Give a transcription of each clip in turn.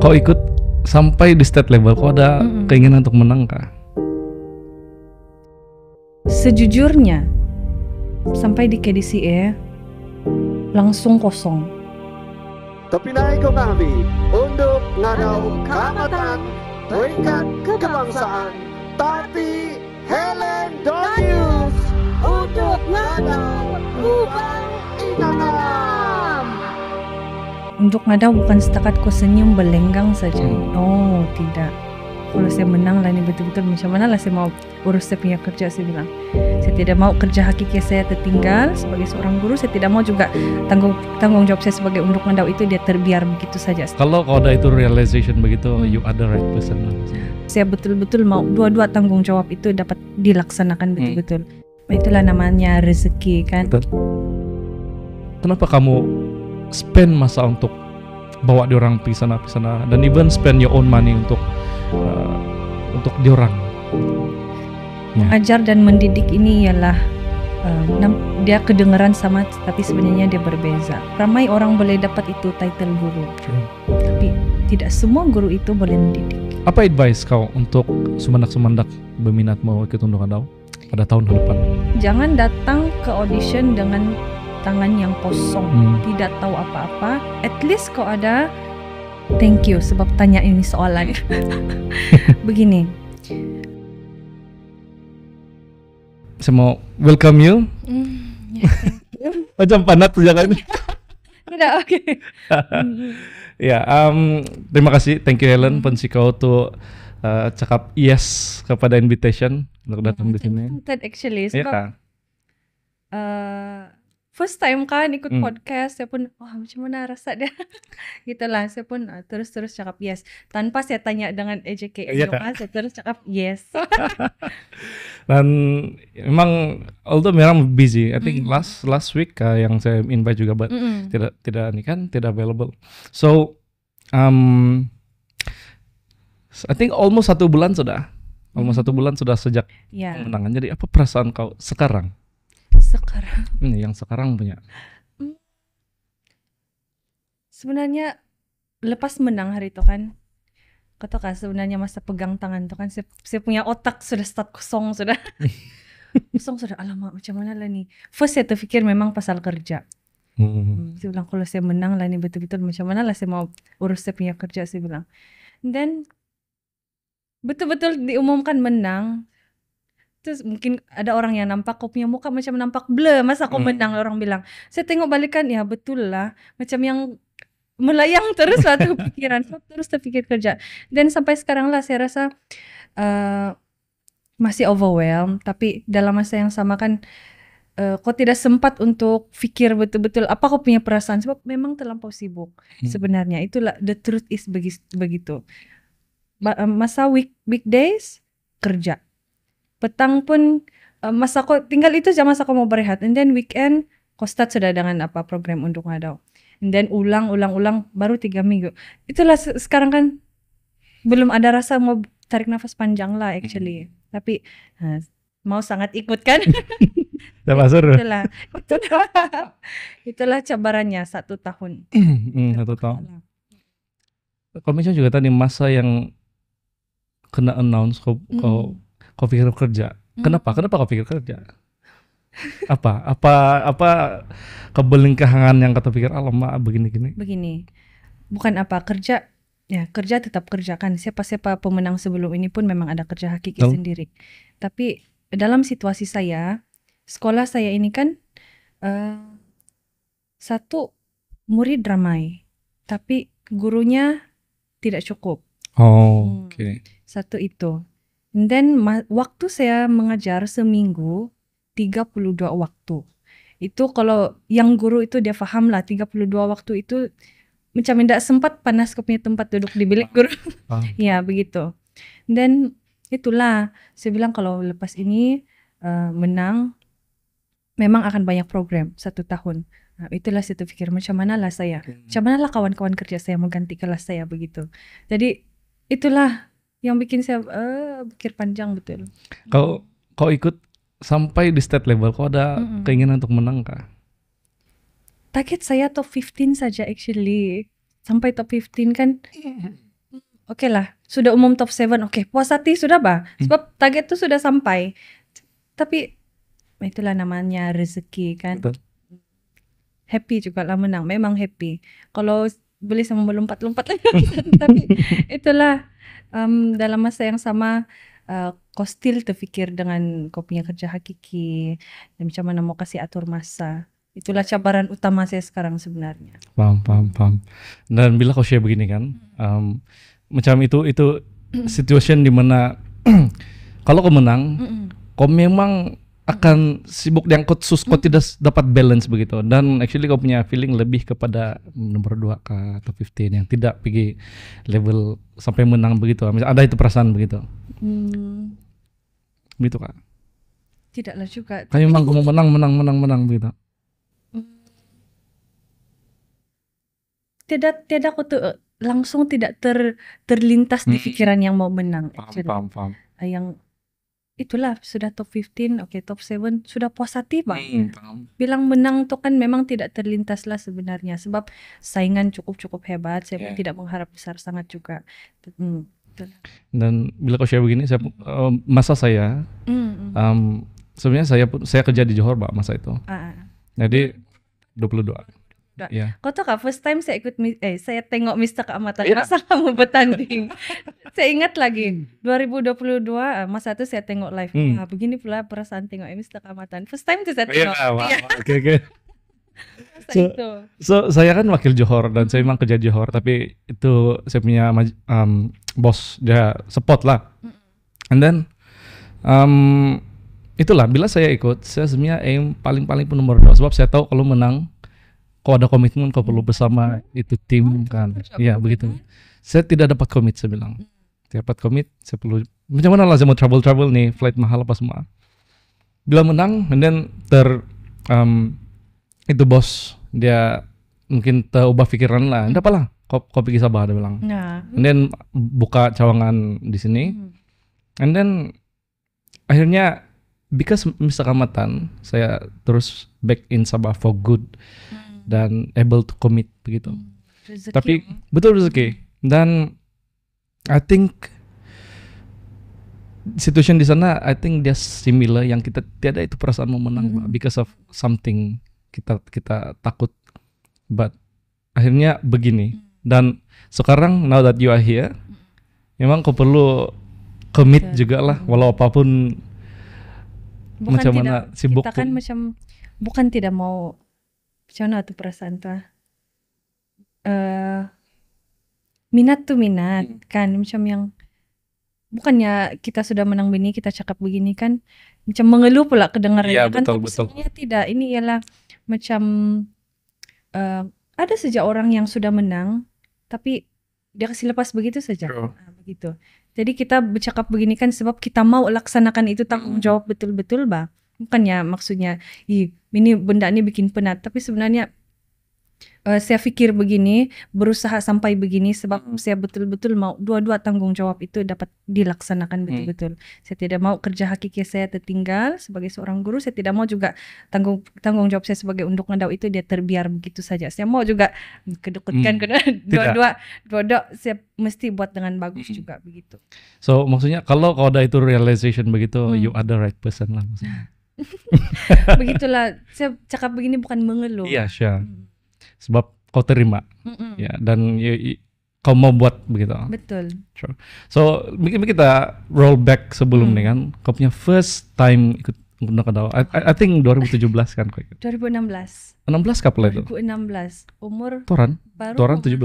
kau ikut sampai di state level kau ada -hmm. keinginan untuk menang kah? Sejujurnya sampai di KDCA langsung kosong. Tapi ke kami untuk ngadau kamatan berikan kebangsaan tapi Helen Donius untuk ngadau lubang inanala. Untuk ada bukan setakat kau senyum berlenggang saja. Hmm. Oh, tidak. Kalau saya menang lah ini betul-betul macam mana lah saya mau urus saya punya kerja saya bilang. Saya tidak mau kerja hakiki saya tertinggal sebagai seorang guru. Saya tidak mau juga tanggung tanggung jawab saya sebagai untuk mandau itu dia terbiar begitu saja. Kalau kau ada itu realization begitu, hmm. you are the right person. Saya betul-betul mau dua-dua tanggung jawab itu dapat dilaksanakan betul-betul. Hmm. Itulah namanya rezeki kan. Betul. Kenapa kamu spend masa untuk bawa diorang pergi sana pergi sana dan even spend your own money untuk uh, untuk diorang. Ya. Ajar dan mendidik ini ialah um, dia kedengaran sama tapi sebenarnya dia berbeza. Ramai orang boleh dapat itu title guru, True. tapi tidak semua guru itu boleh mendidik. Apa advice kau untuk sumandak-sumandak berminat mau ikut Undangan pada tahun depan? Jangan datang ke audition dengan tangan yang kosong, hmm. tidak tahu apa-apa, at least kau ada thank you sebab tanya ini soalan. Begini. Semua welcome hmm, ya, you. Macam panas tuh jangan. Tidak, oke. Ya, um, terima kasih. Thank you Helen pun hmm. Pensikau tuh uh, cakap yes kepada invitation untuk datang di hmm, sini. Actually, yeah, ya. kan? Uh, first time kan ikut hmm. podcast saya pun wah gimana rasa dia gitu lah saya pun eh, terus terus cakap yes tanpa saya tanya dengan EJK iya, kan? saya terus cakap yes dan memang although memang busy I think mm. last last week uh, yang saya invite juga but mm hmm tidak tidak ini kan tidak available so um, I think almost satu bulan sudah almost satu mm-hmm. bulan sudah sejak yeah. Ya. jadi apa perasaan kau sekarang sekarang hmm, yang sekarang punya hmm. sebenarnya lepas menang hari itu kan kata kan sebenarnya masa pegang tangan itu kan saya, saya punya otak sudah start kosong sudah kosong sudah alamak macam mana lah nih first saya terfikir memang pasal kerja Hmm. hmm saya bilang kalau saya menang lah ini betul-betul macam mana lah saya mau urus saya punya kerja saya bilang. Dan betul-betul diumumkan menang, terus mungkin ada orang yang nampak aku punya muka macam nampak blur masa aku hmm. menang orang bilang saya tengok balikan ya betul lah macam yang melayang terus lah tuh pikiran terus terfikir kerja dan sampai sekarang lah saya rasa uh, masih overwhelmed tapi dalam masa yang sama kan uh, eh, kau tidak sempat untuk pikir betul-betul apa kau punya perasaan sebab memang terlampau sibuk hmm. sebenarnya itulah the truth is begitu masa week weekdays kerja petang pun uh, mas aku tinggal itu jam masa aku mau berehat and then weekend kok start sudah dengan apa program untuk ngadau and then ulang ulang ulang baru tiga minggu itulah sekarang kan belum ada rasa mau tarik nafas panjang lah actually hmm. tapi uh, mau sangat ikut kan itulah itulah itulah cabarannya satu tahun hmm, satu tahun komisi juga tadi masa yang kena announce kok kau hmm kau pikir kerja hmm. kenapa kenapa kau pikir kerja apa apa apa kebeling kehangan yang kata pikir alamak begini gini begini bukan apa kerja ya kerja tetap kerjakan siapa-siapa pemenang sebelum ini pun memang ada kerja hakiki Tung. sendiri tapi dalam situasi saya sekolah saya ini kan uh, satu murid ramai tapi gurunya tidak cukup oh hmm. oke okay. satu itu And then waktu saya mengajar seminggu 32 waktu. Itu kalau yang guru itu dia paham lah 32 waktu itu macam tidak sempat panas ke tempat duduk di bilik guru. Ah. ya begitu. Dan itulah saya bilang kalau lepas ini uh, menang memang akan banyak program satu tahun. Nah, itulah saya pikir macam mana lah saya, macam mana lah kawan-kawan kerja saya mengganti kelas saya begitu. Jadi itulah yang bikin saya uh, pikir panjang betul. Kau kau ikut sampai di state level kau ada mm -hmm. keinginan untuk menang kah? Target saya top 15 saja actually. Sampai top 15 kan. Yeah. Oke okay lah, sudah umum top 7. Oke, okay, puas hati sudah, Bah. Hmm. Sebab hmm. target itu sudah sampai. Tapi itulah namanya rezeki kan. Betul. Happy juga lah menang, memang happy. Kalau boleh sama melompat-lompat tapi itulah um, dalam masa yang sama uh, kau still terfikir dengan kau punya kerja hakiki dan macam mana mau kasih atur masa itulah cabaran utama saya sekarang sebenarnya paham paham paham dan bila kau share begini kan um, macam itu itu situation dimana kalau kau menang kau memang akan sibuk diangkut sus kok tidak dapat balance begitu dan actually kau punya feeling lebih kepada nomor 2 ke atau 15 yang tidak pergi level sampai menang begitu misalnya ada itu perasaan begitu hmm. begitu kak tidaklah juga kami memang mau menang menang menang menang begitu hmm. tidak tidak aku tuh langsung tidak ter terlintas hmm. di pikiran yang mau menang paham, paham, paham. yang itulah sudah top 15, oke okay, top 7 sudah positif bang Hmm. Bilang menang tuh kan memang tidak terlintas lah sebenarnya sebab saingan cukup-cukup hebat. Saya yeah. tidak mengharap besar sangat juga. Hmm. Dan bila kau share begini, saya, hmm. uh, masa saya, hmm. um, sebenarnya saya pun saya kerja di Johor, Pak, masa itu. Uh. Jadi 22. Iya. Kau Yeah. Kocok Kak, first time saya ikut eh saya tengok Mister Kak Ahmad yeah. kamu bertanding. saya ingat lagi 2022 hmm. eh, masa itu saya tengok live. Hmm. Nah, begini pula perasaan tengok Mister Kak First time itu saya tengok. Yeah, wow, okay, okay. so, so saya kan wakil Johor dan saya memang kerja Johor tapi itu saya punya um, bos dia support lah hmm. and then um, itulah bila saya ikut saya sebenarnya aim paling-paling pun nomor dua sebab saya tahu kalau menang kau ada komitmen kau perlu bersama itu tim kan ya begitu saya tidak dapat komit saya bilang tidak hmm. dapat komit saya perlu macam mana lah saya mau travel travel nih flight mahal apa semua bila menang and then ter um, itu bos dia mungkin terubah pikiran lah hmm. enggak apalah kau kau pikir Sabah dia bilang nah. and then buka cawangan di sini hmm. and then akhirnya because misalkan kamatan saya terus back in Sabah for good hmm dan able to commit begitu. Hmm, rezeki. Tapi betul rezeki dan I think situation di sana I think dia similar yang kita tiada itu perasaan mau menang mm-hmm. because of something kita kita takut but akhirnya begini hmm. dan sekarang now that you are here hmm. memang kau perlu commit yeah. juga lah walau apapun bukan macam tidak, mana sibuk kita kan macam bukan tidak mau cuma tuh perasaan tuh. Uh, minat tuh minat hmm. kan macam yang bukannya kita sudah menang bini kita cakap begini kan macam mengeluh pula kedengarannya ya, kan betul, sebenarnya tidak ini ialah macam uh, ada sejak orang yang sudah menang tapi dia kasih lepas begitu saja sure. nah, begitu jadi kita bercakap begini kan sebab kita mau laksanakan itu tanggung jawab hmm. betul-betul bang bukan ya maksudnya ini benda ini bikin penat tapi sebenarnya uh, saya pikir begini berusaha sampai begini sebab hmm. saya betul-betul mau dua-dua tanggung jawab itu dapat dilaksanakan mm. betul-betul hmm. saya tidak mau kerja hakiki saya tertinggal sebagai seorang guru saya tidak mau juga tanggung tanggung jawab saya sebagai unduk ngedau itu dia terbiar begitu saja saya mau juga kedekutkan hmm. dua-dua dua-dua saya mesti buat dengan bagus hmm. juga begitu so maksudnya kalau kalau ada itu realization begitu hmm. you are the right person lah maksudnya Begitulah, saya cakap begini bukan mengeluh. Iya, Sya. Hmm. Sebab kau terima. Mm -mm. Ya, dan ya, kau mau buat begitu. Betul. Sure. So, mungkin kita roll back sebelum mm. nih kan. Kau punya first time ikut Undang Kedawa. I, I think 2017 kan kau ikut. 2016. 16 kapal itu? 2016. Umur Toran. Baru Toran 17.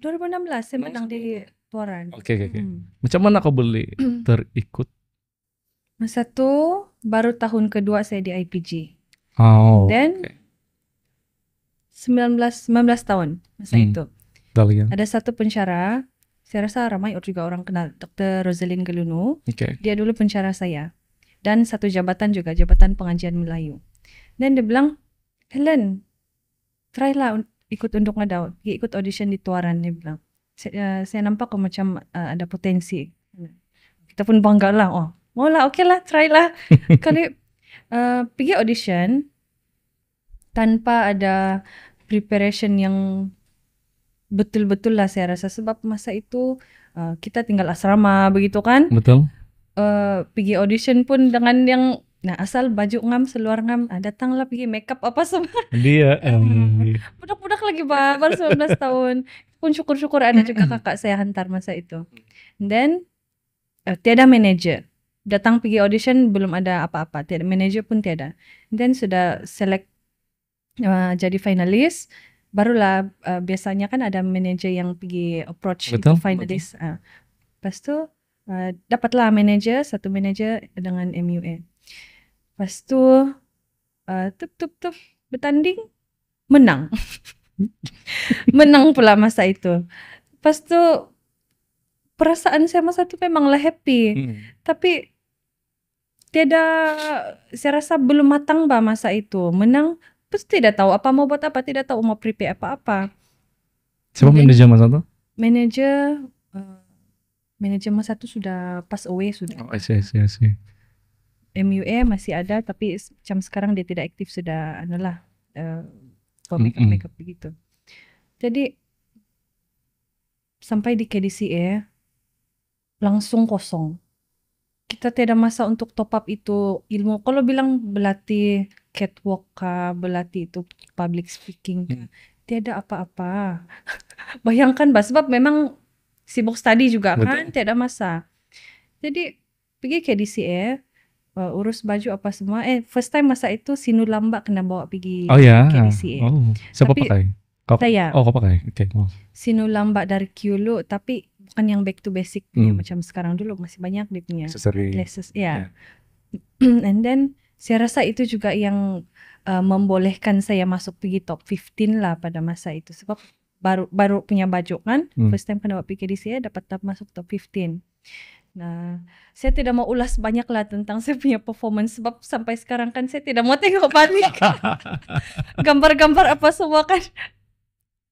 2016 saya menang di Toran. Oke okay, oke okay, oke. Okay. Hmm. Macam mana kau beli terikut? Masa tu baru tahun kedua saya di IPG, Oh. Then okay. 19 19 tahun masa hmm. itu. Dahlia. Ada satu pensyara, saya rasa ramai orang juga orang kenal Dr. Rosaline Gelunu. Okay. Dia dulu pensyara saya. Dan satu jabatan juga, Jabatan Pengajian Melayu. Dan dia bilang, Helen, try lah ikut untuk ada. Dia ikut audition di Tuaran, dia bilang. Saya, uh, saya nampak macam uh, ada potensi. Kita pun bangga lah, oh mau lah oke okay lah try lah kali uh, pergi audition tanpa ada preparation yang betul-betul lah saya rasa sebab masa itu uh, kita tinggal asrama begitu kan betul uh, pergi audition pun dengan yang nah asal baju ngam seluar ngam ah, datanglah pergi up apa semua dia um, budak-budak lagi bah, baru 19 tahun pun syukur-syukur ada juga kakak saya hantar masa itu Then uh, tiada manager datang pergi audition belum ada apa-apa tiada manajer pun tiada then sudah select uh, jadi finalis barulah uh, biasanya kan ada manager yang pergi approach Betul. finalis okay. uh. lepas tu uh, dapatlah manager satu manager dengan MUA lepas tu uh, tup tup tup bertanding menang menang pula masa itu lepas tu perasaan saya masa itu memanglah happy. Hmm. Tapi tidak saya rasa belum matang Pak masa itu. Menang terus tidak tahu apa mau buat apa, tidak tahu mau prepare apa-apa. Siapa manajer masa itu Manajer uh, eh, manajer masa itu sudah pass away sudah. Oh, I see, I see, I see. MUA masih ada tapi jam sekarang dia tidak aktif sudah anulah uh, eh, buat makeup mm -hmm. makeup begitu. Jadi sampai di KDCA langsung kosong kita tidak masa untuk top up itu ilmu. Kalau bilang berlatih catwalk kah, berlatih itu public speaking kah, hmm. tiada apa-apa. Bayangkan bah, sebab memang sibuk study juga kan, Betul. kan, tiada masa. Jadi pergi ke DCF, uh, eh, urus baju apa semua. Eh first time masa itu Sinu Lambak kena bawa pergi oh, yeah. ke DCF. Oh, siapa Tapi, pakai? Kau, saya. Oh, kau pakai. Okay. Oh. Sinu Lambak dari Kyulu tapi kan yang back to basic hmm. ya, macam sekarang dulu masih banyak dia punya ya. Yeah. Ya. And then saya rasa itu juga yang uh, membolehkan saya masuk pergi top 15 lah pada masa itu sebab baru baru punya baju kan hmm. first time kena buat PKD saya dapat tak masuk top 15 Nah, saya tidak mau ulas banyak lah tentang saya punya performance sebab sampai sekarang kan saya tidak mau tengok balik. Gambar-gambar apa semua kan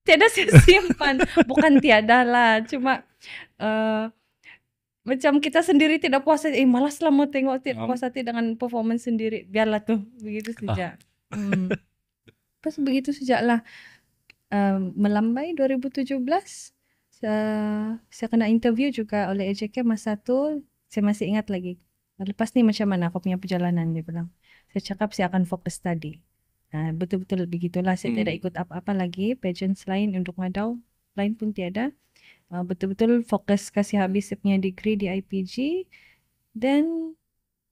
tidak saya simpan. Bukan tiada lah, cuma Eh, macam kita sendiri tidak puas eh lah mau tengok tidak puas hati dengan performance sendiri biarlah tuh begitu ah. saja hmm. pas begitu sejaklah uh, melambai 2017 saya, saya kena interview juga oleh AJK masa tu saya masih ingat lagi lepas ni macam mana aku punya perjalanan dia bilang saya cakap saya akan fokus tadi. nah, betul-betul begitulah saya hmm. tidak ikut apa-apa lagi pageant lain untuk ngadau lain pun tiada Eh, betul-betul fokus kasih habis punya degree di IPG dan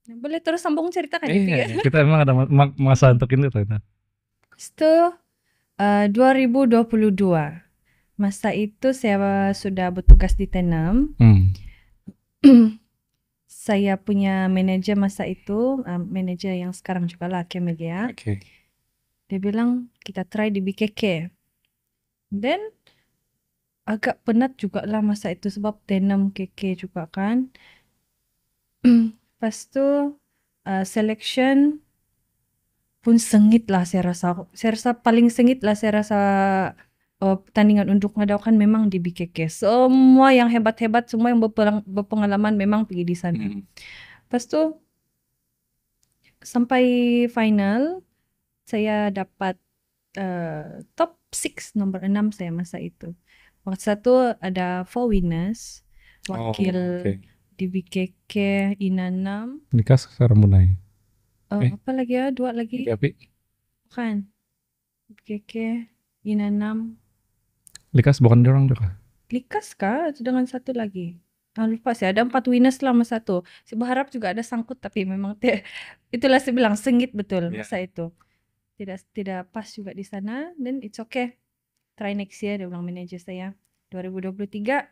boleh terus sambung cerita kan iya, iya, kita memang ada masa untuk ini ternyata itu uh, 2022 masa itu saya sudah bertugas di Tenam hmm. saya punya manajer masa itu uh, eh, manajer yang sekarang juga lah Oke. okay. dia bilang kita try di BKK then agak penat juga lah masa itu sebab denim keke juga kan pas tu uh, selection pun sengit lah saya rasa saya rasa paling sengit lah saya rasa uh, pertandingan untuk kan memang di BKK semua yang hebat-hebat semua yang berpengalaman memang pergi di sana hmm. pas tu sampai final saya dapat uh, top 6 nomor 6 saya masa itu Waktu satu ada Four Winners, oh, wakil oh, okay. di BKK Inanam. Nikah secara munai. uh, eh. apa lagi ya? Dua lagi. Tapi. Bukan. BKK Inanam. Likas bukan orang juga. Likas kah? itu Dengan satu lagi. Jangan ah, lupa sih ada empat winners lah satu. Saya berharap juga ada sangkut tapi memang itulah saya bilang sengit betul yeah. masa itu. Tidak tidak pas juga di sana dan it's okay try next year dia bilang manajer saya 2023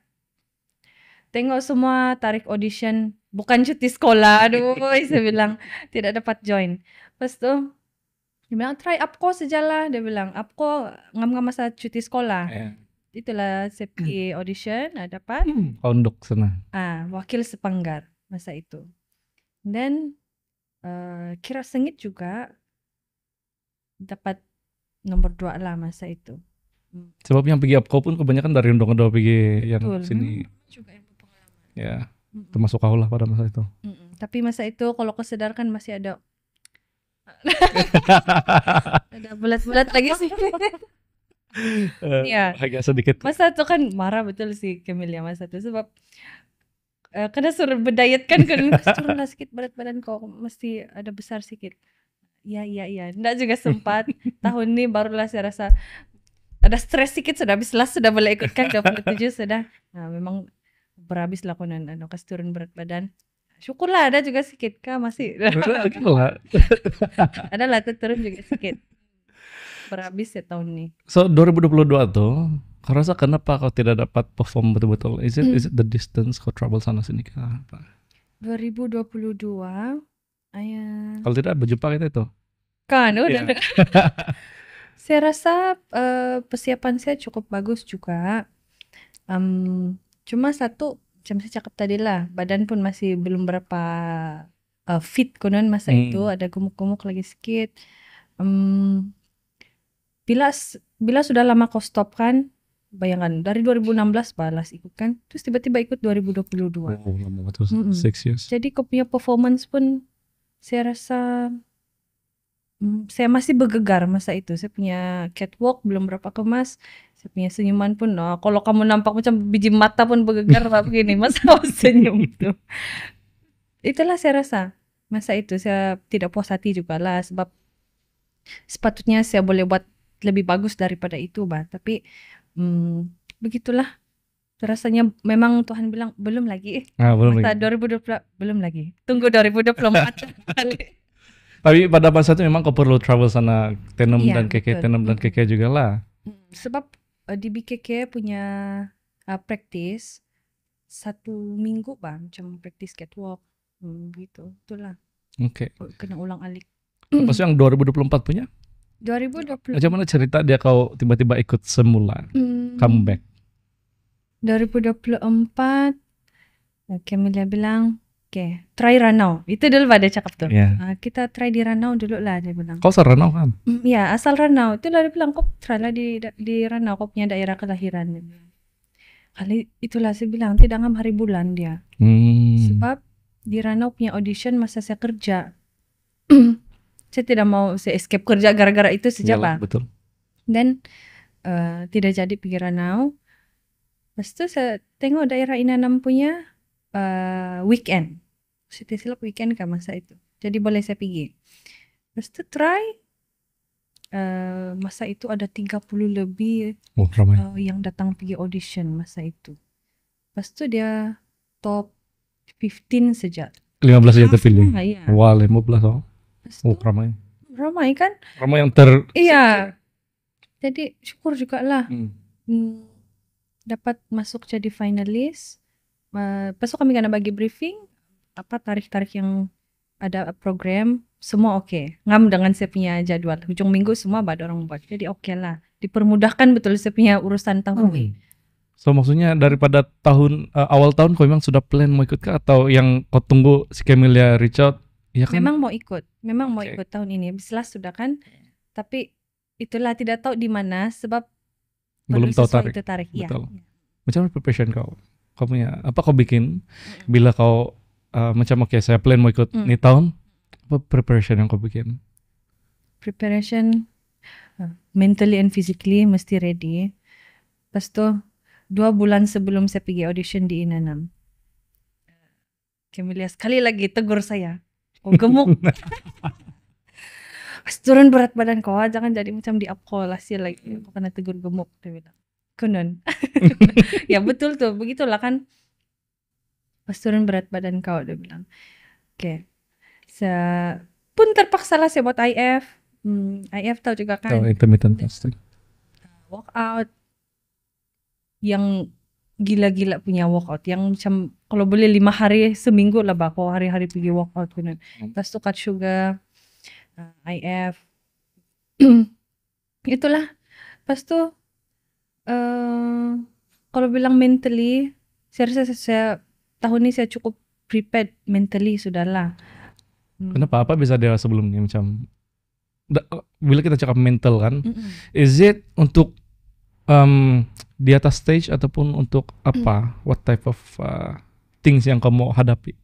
tengok semua tarik audition bukan cuti sekolah aduh saya bilang tidak dapat join pas tuh dia bilang try upco sajalah dia bilang upco ngam-ngam masa cuti sekolah yeah. itulah safety hmm. audition nah, dapat hmm, sana ah wakil sepanggar masa itu dan uh, eh, kira sengit juga dapat nomor dua lah masa itu Sebab yang pergi APKO pun kebanyakan dari undang-undang pergi yang Betul. sini. Hmm. Juga Ya, mm -mm. termasuk kau lah pada masa itu. Mm -mm. Tapi masa itu kalau kesedar kan masih ada ada bulat-bulat lagi sih. Ya, uh, agak sedikit. Masa itu kan marah betul sih Kemilia masa itu sebab uh, karena suruh berdayat kan kan turunlah sedikit berat badan kau mesti ada besar sedikit. Iya iya iya. Enggak juga sempat. Tahun ini barulah saya rasa ada stres sedikit sudah habis lah sudah boleh ikut kan 27 sudah nah memang berhabis lah kunan anu kas turun berat badan syukurlah ada juga sedikit kak masih ada lah turun juga sedikit berhabis ya tahun ini so 2022 tuh kau rasa kenapa kau tidak dapat perform betul-betul is it hmm. is it the distance kau trouble sana sini kah apa 2022 ayah kalau tidak berjumpa kita itu kan udah iya. Saya rasa, eee, eh, persiapan saya cukup bagus juga, Um, cuma satu, jam saya cakap tadi lah, badan pun masih belum berapa, eee, eh, fit konon masa hmm. itu, ada gemuk-gemuk lagi sikit, Um, bila bila sudah lama kau stop kan, bayangkan dari 2016 balas ikut kan, terus tiba-tiba ikut 2022. Oh, lama betul, Mhm, years. jadi kau punya performance pun saya rasa saya masih bergegar masa itu. Saya punya catwalk belum berapa kemas. Saya punya senyuman pun. Nah, kalau kamu nampak macam biji mata pun bergegar apa begini, masa mau senyum itu. Itulah saya rasa masa itu saya tidak puas hati juga lah sebab sepatutnya saya boleh buat lebih bagus daripada itu bah tapi hmm, begitulah rasanya memang Tuhan bilang belum lagi ah, belum masa lagi. 2020 belum lagi tunggu 2024 Tapi pada masa itu memang kau perlu travel sana Tenem ya, dan Keke, betul. Tenem dan Keke juga lah. Mm, sebab uh, di BKK punya uh, eh, praktis satu minggu bang, macam praktis catwalk hmm, gitu, itulah. Oke. Okay. Oh, kena ulang alik. pas yang 2024 punya? 2020. Macam mana cerita dia kau tiba-tiba ikut semula hmm. comeback? 2024 Camilla bilang Oke, okay. try Ranau. Itu dulu pada cakap tuh. Yeah. Iya. Uh, kita try di Ranau dulu lah dia bilang. Kau asal Ranau kan? Mm, ya, asal Ranau. Itu lah dia bilang kok try lah di di Ranau kok punya daerah kelahiran. Kali itulah saya bilang tidak ngam hari bulan dia. Hmm. Sebab di Ranau punya audition masa saya kerja. saya tidak mau saya escape kerja gara-gara itu saja iya, Betul. Dan uh, tidak jadi pikiran Ranau. Pas itu saya tengok daerah Inanam punya uh, weekend Siti Silap weekend kan masa itu jadi boleh saya pergi terus tu try Uh, masa itu ada 30 lebih oh, ramai. Uh, yang datang pergi audition masa itu. Lepas tu dia top 15 saja. 15 saja terpilih. Ah, iya. Wah, 15 oh. Tu, oh, ramai. Ramai kan? Ramai yang ter Iya. Jadi syukur juga lah. Hmm. Hmm, dapat masuk jadi finalis besok kami karena bagi briefing apa tarikh-tarikh yang ada program semua oke okay. ngam dengan saya punya jadwal ujung minggu semua ada orang buat jadi oke okay lah dipermudahkan betul saya urusan tahun Okay. Hmm. so maksudnya daripada tahun uh, awal tahun kau memang sudah plan mau ikut ke atau yang kau tunggu si Camelia Richard ya iya kan? memang mau ikut memang okay. mau ikut tahun ini jelas sudah kan tapi itulah tidak tahu di mana sebab belum tahu tarik itu tarik iya. betul. ya macam profession kau kau punya apa kau bikin iya. bila kau uh, macam oke okay, saya plan mau ikut mm. nih tahun apa preparation yang kau bikin preparation eh, mentally and physically mesti ready pas tu dua bulan sebelum saya pergi audition di Inanam Kemilia sekali lagi tegur saya kau oh, gemuk Pas turun berat badan kau ah, jangan jadi macam di upcall lagi eh, kau kena tegur gemuk dia bilang kunun ya betul tuh begitulah kan pas turun berat badan kau udah bilang oke okay. pun terpaksa lah saya buat IF hmm, IF tahu juga kan tahu oh, intermittent fasting workout yang gila-gila punya workout yang macam kalau boleh lima hari seminggu lah bako hari-hari pergi workout kunun hmm. pas terus tuh cut sugar uh, IF itulah pas tuh Eh, kalau bilang mentally, saya rasa saya, saya tahun ini saya cukup prepared mentally sudahlah. Hmm. Kenapa? Apa bisa dia sebelumnya macam bila kita cakap mental kan, mm-hmm. is it untuk um, di atas stage ataupun untuk mm. apa? What type of, uh, things yang kamu hadapi?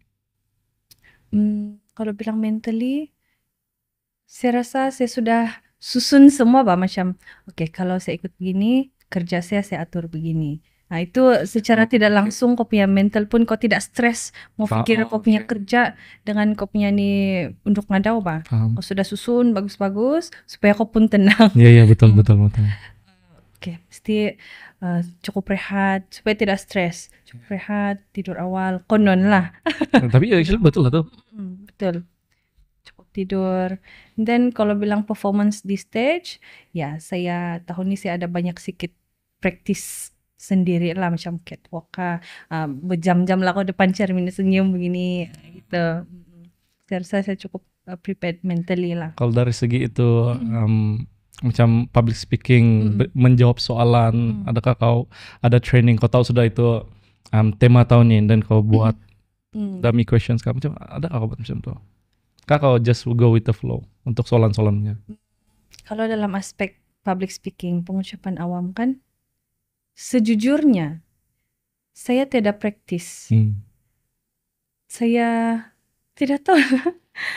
Mmm, kalau bilang mentally, saya rasa saya sudah susun semua bah macam, oke kalau saya ikut gini, kerja saya saya atur begini. Nah itu secara oh, tidak langsung okay. kau punya mental pun kau tidak stres mau Faham. pikir oh, kau punya okay. kerja dengan kau punya ini untuk ngadau bah. Kau sudah susun bagus-bagus supaya kau pun tenang. Iya yeah, iya yeah, betul hmm. betul betul. Oke, okay, mesti uh, cukup rehat supaya tidak stres. Cukup rehat, tidur awal, konon lah. tapi ya actually betul lah tuh. Hmm, betul tidur. Dan kalau bilang performance di stage, ya saya tahun ini saya ada banyak sedikit practice sendiri lah macam catwalk uh, berjam-jam lah kok depan cermin senyum begini gitu. Saya rasa saya cukup ah, prepared mentally lah. Kalau dari segi itu um, macam public speaking mm. menjawab soalan mm. adakah kau ada training kau tahu sudah itu um, tema tahun ini dan kau buat mm. dummy questions kau macam ada kau buat macam tu kalau just go with the flow untuk solan-solannya. Kalau dalam aspek public speaking, pengucapan awam kan sejujurnya saya tidak praktis. Hmm. Saya tidak tahu.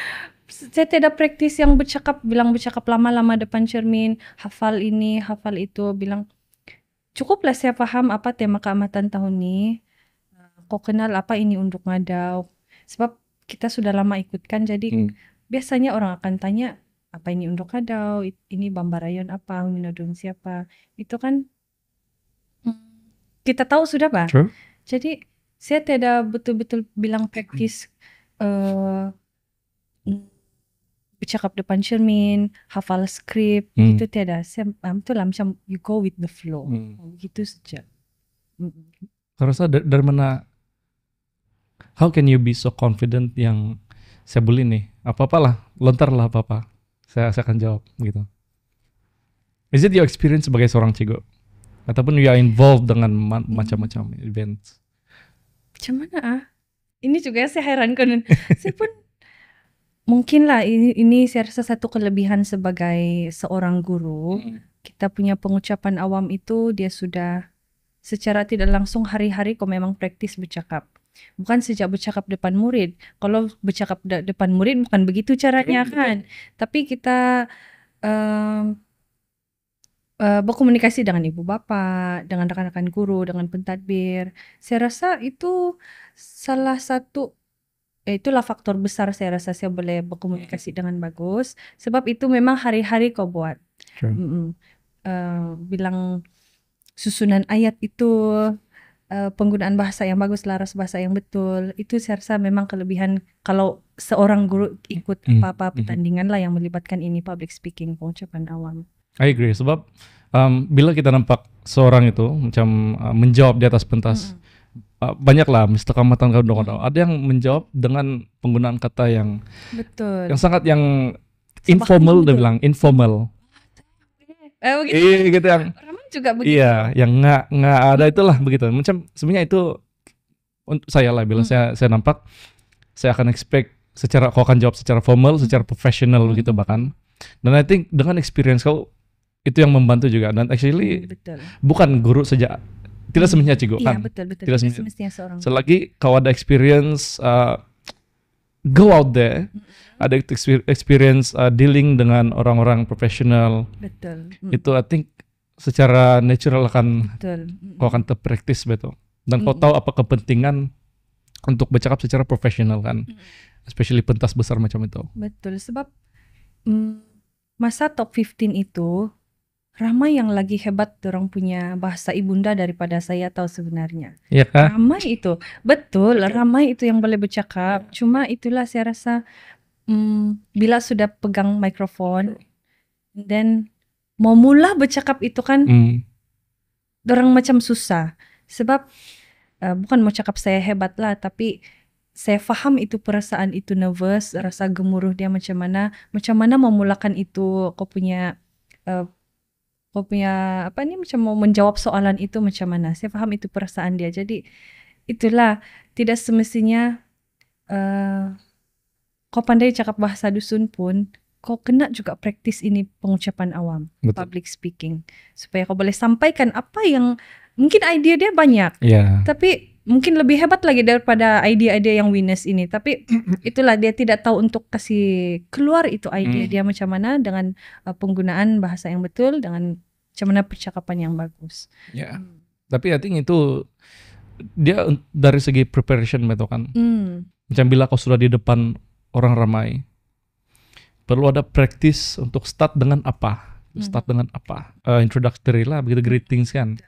saya tidak praktis yang bercakap bilang bercakap lama-lama depan cermin, hafal ini, hafal itu, bilang cukuplah saya paham apa tema keamatan tahun ini. Kok kenal apa ini untuk ngadau. Sebab kita sudah lama ikutkan jadi hmm. biasanya orang akan tanya apa ini untuk kadau ini bambarayon apa Minodung siapa itu kan hmm. kita tahu sudah pak jadi saya tidak betul-betul bilang praktis uh, eh, bercakap depan cermin, hafal skrip, hmm. tidak gitu tidak Saya itu ah, langsung macam you go with the flow, hmm. gitu saja. hmm. dari mana how can you be so confident yang saya beli nih apa apalah lontar lah apa apa saya, saya akan jawab gitu is it your experience sebagai seorang cigo ataupun you are involved dengan ma macam-macam event macam ah, ah ini juga saya heran kan saya pun mungkin lah ini, ini saya rasa satu kelebihan sebagai seorang guru hmm. kita punya pengucapan awam itu dia sudah secara tidak langsung hari-hari kok memang praktis bercakap bukan sejak bercakap depan murid. Kalau bercakap de depan murid bukan begitu caranya kan. Tapi kita um, uh, berkomunikasi dengan ibu bapa, dengan rekan-rekan guru, dengan pentadbir. Saya rasa itu salah satu eh, itulah faktor besar saya rasa saya boleh berkomunikasi dengan bagus sebab itu memang hari-hari kau buat. Sure. Mm -mm. Uh, bilang susunan ayat itu Eh, penggunaan bahasa yang bagus, laras bahasa yang betul. Itu saya rasa memang kelebihan kalau seorang guru ikut hmm. apa-apa hmm. pertandingan lah yang melibatkan ini public speaking, pengucapan awam. I agree sebab um, bila kita nampak seorang itu macam uh, menjawab di atas pentas mm -hmm. Uh, banyak lah ada yang menjawab dengan penggunaan kata yang betul yang sangat yang informal dia bilang informal eh, begitu. Eh, gitu yang juga begitu. Iya, yang nggak nggak ada itulah begitu. Macam sebenarnya itu untuk saya lah bila hmm. saya saya nampak saya akan expect secara kau akan jawab secara formal, hmm. secara profesional hmm. gitu bahkan. Dan I think dengan experience kau itu yang membantu juga dan actually hmm, betul. bukan guru sejak tidak hmm. semestinya cigo kan. iya, betul betul. Tidak, tidak semestinya seorang. Selagi kau ada experience uh, go out there -hmm. ada experience uh, dealing dengan orang-orang profesional betul Hmm. itu I think secara natural akan Betul. kau akan terpraktis betul dan mm. kau tahu apa kepentingan untuk bercakap secara profesional kan mm. especially pentas besar macam itu betul sebab mm, masa top 15 itu ramai yang lagi hebat orang punya bahasa ibunda daripada saya tahu sebenarnya ya kan? ramai itu betul ramai itu yang boleh bercakap iya. cuma itulah saya rasa mm, bila sudah pegang mikrofon then mau mula bercakap itu kan hmm. orang macam susah sebab uh, bukan mau cakap saya hebat lah tapi saya faham itu perasaan itu nervous rasa gemuruh dia macam mana macam mana memulakan itu kau punya uh, kau punya apa nih macam mau menjawab soalan itu macam mana saya faham itu perasaan dia jadi itulah tidak semestinya uh, kau pandai cakap bahasa dusun pun kau kena juga praktis ini pengucapan awam, Betul. public speaking, supaya kau boleh sampaikan apa yang mungkin idea dia banyak, yeah. tapi mungkin lebih hebat lagi daripada ide-ide yang winners ini. Tapi itulah dia tidak tahu untuk kasih keluar itu ide mm. dia macam mana dengan uh, penggunaan bahasa yang betul, dengan macam mana percakapan yang bagus. Ya, yeah. Mm. tapi I think itu dia dari segi preparation betul gitu kan. Mm. Macam bila kau sudah di depan orang ramai perlu ada practice untuk start dengan apa hmm. start dengan apa uh, introductory lah begitu greetings kan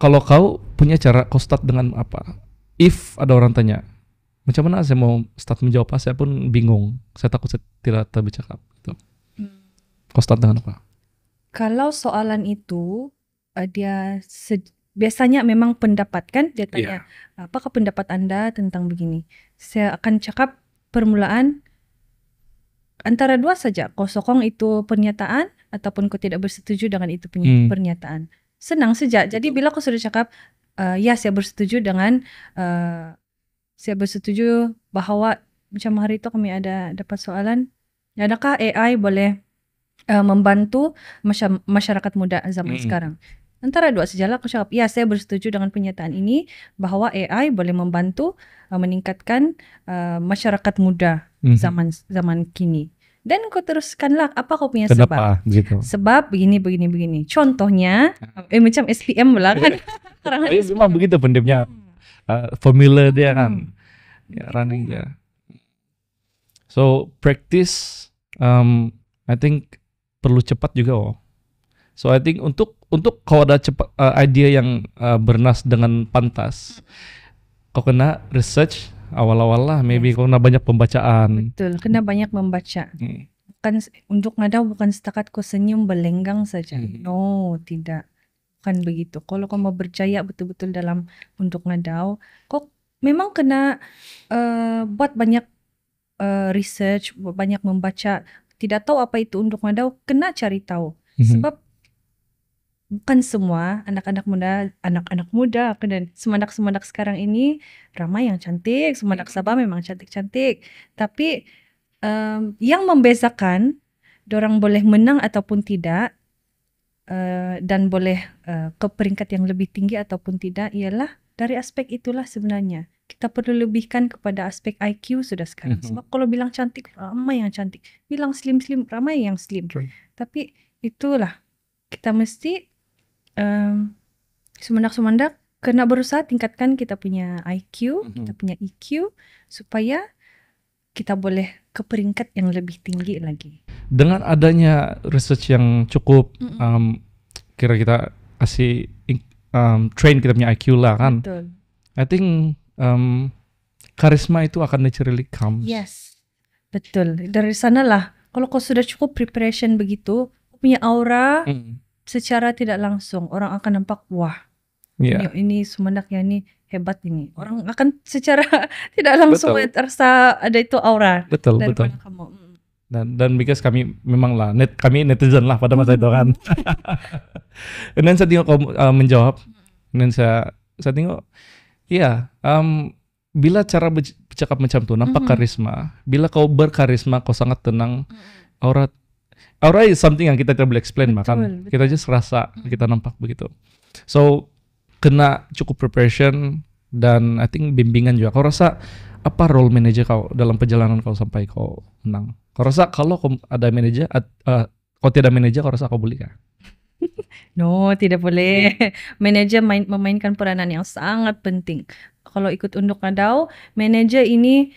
kalau kau punya cara kau start dengan apa if ada orang tanya macam mana saya mau start menjawab saya pun bingung saya takut saya tidak terbicara gitu. Hmm. kau start dengan apa kalau soalan itu eh, dia dia biasanya memang pendapat kan dia tanya yeah. apakah pendapat anda tentang begini saya akan cakap permulaan antara dua saja kosokong itu pernyataan ataupun kau tidak bersetuju dengan itu hmm. pernyataan senang saja jadi bila kau sudah cakap uh, ya saya bersetuju dengan uh, saya bersetuju bahwa macam hari itu kami ada dapat soalan adakah AI boleh uh, membantu masyarakat muda zaman hmm. sekarang Antara dua sejalan aku jawab, ya saya bersetuju dengan pernyataan ini bahwa AI boleh membantu uh, meningkatkan uh, masyarakat muda mm-hmm. zaman kini. Dan kau teruskanlah apa kau punya Kenapa, sebab. Gitu. Sebab begini begini begini. Contohnya ah. eh macam SPM lah kan. Karangan oh, iya, memang begitu pendemnya Uh, hmm. ah, formula dia hmm. kan. Hmm. Ya, running dia. So practice um, I think perlu cepat juga oh. So I think untuk untuk kalau ada cepat uh, eh, ide yang uh, bernas dengan pantas kau kena research awal-awal lah maybe yes. kau kena banyak pembacaan betul kena banyak membaca hmm. kan untuk ngadaw, bukan setakat kau senyum belenggang saja hmm. no tidak kan begitu kalau kau mau berjaya betul-betul dalam untuk ngadau kau memang kena uh, buat banyak uh, research banyak membaca tidak tahu apa itu untuk ngadau kena cari tahu hmm sebab bukan semua anak-anak muda, anak-anak muda dan semenak-semenak sekarang ini ramai yang cantik, semenak Sabah memang cantik-cantik. Tapi um, yang membezakan orang boleh menang ataupun tidak uh, dan boleh uh, ke peringkat yang lebih tinggi ataupun tidak ialah dari aspek itulah sebenarnya. Kita perlu lebihkan kepada aspek IQ sudah sekarang. Sebab kalau bilang cantik ramai yang cantik, bilang slim-slim ramai yang slim. Tapi itulah kita mesti um, sumandak, kena berusaha tingkatkan kita punya IQ, mm-hmm. kita punya EQ supaya kita boleh ke peringkat yang lebih tinggi lagi. Dengan adanya research yang cukup mm um, kira kita kasih um, train kita punya IQ lah kan. Betul. I think um, karisma itu akan naturally comes. Yes. Betul. Dari sanalah kalau kau sudah cukup preparation begitu, punya aura, mm secara tidak langsung orang akan nampak wah yeah. ini, ini Sumendak ya ini hebat ini orang akan secara tidak langsung betul. terasa ada itu aura betul betul kamu. Mm. dan dan because kami memang lah net kami netizen lah pada masa mm. itu kan dan saya tengok uh, menjawab dan mm. saya saya tengok iya um, bila cara bercakap macam itu nampak mm -hmm. karisma bila kau berkarisma kau sangat tenang mm -hmm. aura aura is something yang kita tidak boleh explain betul, kita aja serasa hmm. kita nampak begitu so kena cukup preparation dan I think bimbingan juga kau rasa apa role manager kau dalam perjalanan kau sampai kau menang kau rasa kalau kau ada manager uh, kau tidak manager kau rasa kau boleh kah no tidak boleh manager main, memainkan peranan yang sangat penting kalau ikut unduk nadau manager ini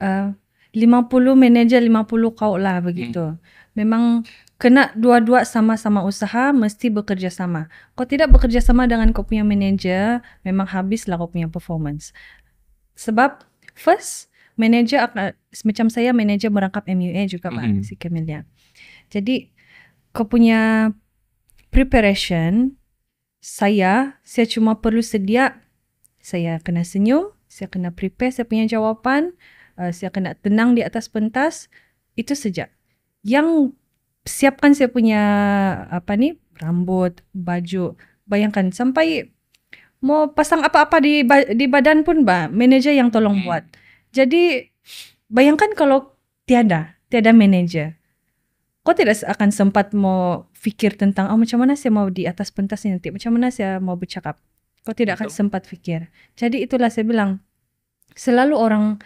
uh, 50 manajer 50 kau lah begitu hmm memang kena dua-dua sama-sama usaha mesti bekerja sama. Kau tidak bekerja sama dengan kau punya manager, memang habislah kau punya performance. Sebab first manager akan eh, macam saya manager merangkap MUA juga Pak mm-hmm. si Camelia. Jadi kau punya preparation saya saya cuma perlu sedia saya kena senyum, saya kena prepare saya punya jawapan, uh, saya kena tenang di atas pentas itu sejak yang siapkan saya punya apa nih rambut, baju. Bayangkan sampai mau pasang apa-apa di di badan pun, Mbak, manajer yang tolong hmm. buat. Jadi bayangkan kalau tiada, tiada manajer. Kau tidak akan sempat mau pikir tentang oh macam mana saya mau di atas pentas nanti, macam mana saya mau bercakap. Kau tidak akan Betul. sempat pikir. Jadi itulah saya bilang selalu orang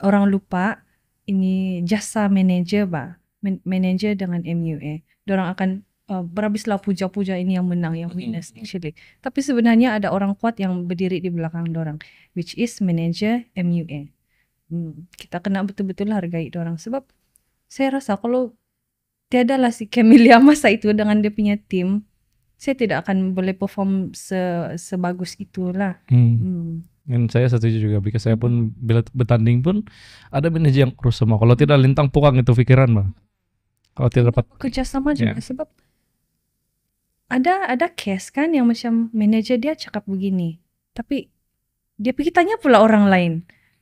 orang lupa ini jasa manajer, mbak manager manajer dengan MUA. Orang akan uh, berhabislah puja-puja ini yang menang, yang mm-hmm. witness mm -hmm. actually. Tapi sebenarnya ada orang kuat yang berdiri di belakang orang, which is manajer MUA. Hmm, kita kena betul-betul hargai orang sebab saya rasa kalau tiada lah si Camilla masa itu dengan dia punya tim, saya tidak akan boleh perform se sebagus itulah. Hmm. Hmm. Dan saya setuju juga, karena saya pun bila bertanding pun ada manajer yang kurus semua. Kalau tidak lintang pukang itu pikiran, mah kalau tidak dapat sama juga yeah. sebab ada ada case kan yang macam manajer dia cakap begini tapi dia pergi tanya pula orang lain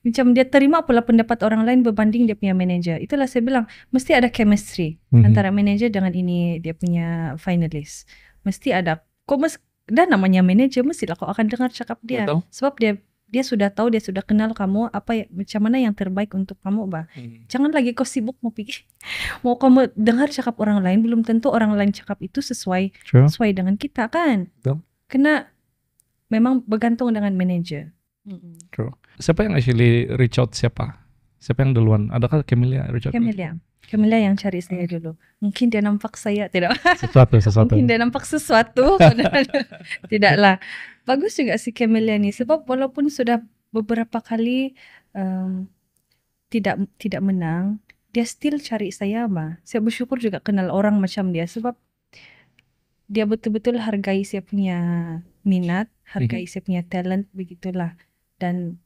macam dia terima pula pendapat orang lain berbanding dia punya manager itulah saya bilang mesti ada chemistry mm-hmm. antara manager dengan ini dia punya finalist. mesti ada kau mes dan namanya manager lah kau akan dengar cakap dia Betul. sebab dia dia sudah tahu dia sudah kenal kamu apa ya, macam mana yang terbaik untuk kamu bah hmm. jangan lagi kau sibuk mau pikir mau kamu dengar cakap orang lain belum tentu orang lain cakap itu sesuai True. sesuai dengan kita kan Betul. kena memang bergantung dengan manajer siapa yang actually reach out siapa siapa yang duluan adakah Camilla reach out Camilla Kamila yang cari saya hmm. dulu. Mungkin dia nampak saya tidak. Sesuatu, sesuatu. Mungkin dia nampak sesuatu. Tidaklah. Bagus juga si Kamila nih. Sebab walaupun sudah beberapa kali um, tidak tidak menang, dia still cari saya mah. Saya bersyukur juga kenal orang macam dia. Sebab dia betul-betul hargai saya punya minat, hargai mhm. saya punya talent begitulah. Dan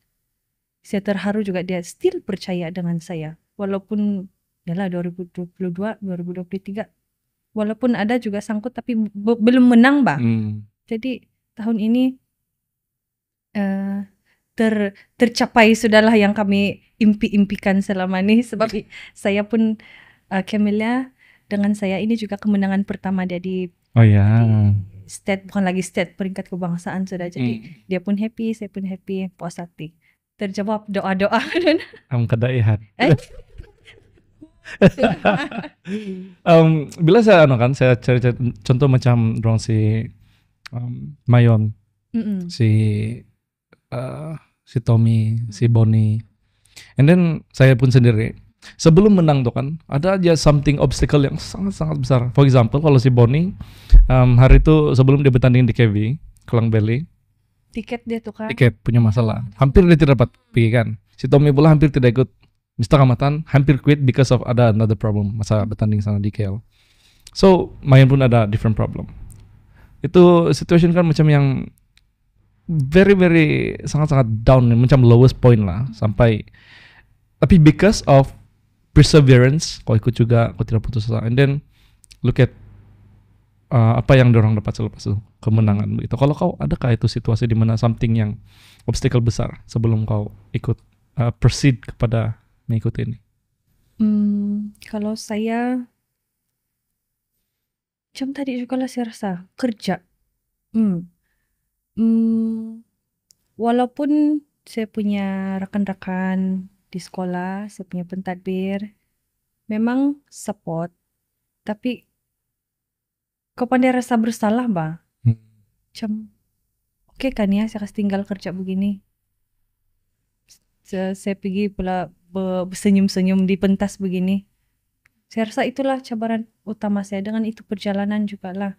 saya terharu juga dia still percaya dengan saya. Walaupun yalah 2022 2023 walaupun ada juga sangkut tapi belum menang bang hmm. jadi tahun ini uh, ter tercapai sudahlah yang kami impi-impikan selama ini sebab saya pun uh, eh, Camilla dengan saya ini juga kemenangan pertama dia oh ya state bukan lagi state peringkat kebangsaan sudah jadi hmm. dia pun happy saya pun happy puas hati terjawab doa-doa dan am kada eh um, bila saya anu kan saya cari, contoh macam dong si um, Mayon, mm -mm. si uh, si Tommy, mm. si Bonnie, and then saya pun sendiri sebelum menang tuh kan ada aja something obstacle yang sangat-sangat besar. For example kalau si Bonnie um, hari itu sebelum dia bertanding di KV Kelang Valley tiket dia tuh kan tiket punya masalah hampir dia tidak dapat pergi kan si Tommy pula hampir tidak ikut Mr. Ramatan hampir quit because of ada another problem masa bertanding sana di KL. So main pun ada different problem. Itu situation kan macam yang very very sangat sangat down macam lowest point lah sampai tapi because of perseverance kau ikut juga kau tidak putus asa and then look at uh, apa yang dorong dapat selepas itu kemenangan begitu kalau kau adakah itu situasi di mana something yang obstacle besar sebelum kau ikut uh, proceed kepada mengikuti ini? Hmm, kalau saya macam tadi juga lah saya rasa kerja. Hmm. Hmm, walaupun saya punya rekan-rekan di sekolah, saya punya pentadbir, memang support, tapi kau pandai rasa bersalah, mbak? Macam, hmm. oke okay kan ya saya kasih tinggal kerja begini. Saya, saya pergi pula senyum-senyum di pentas begini. Saya rasa itulah cabaran utama saya dengan itu perjalanan juga lah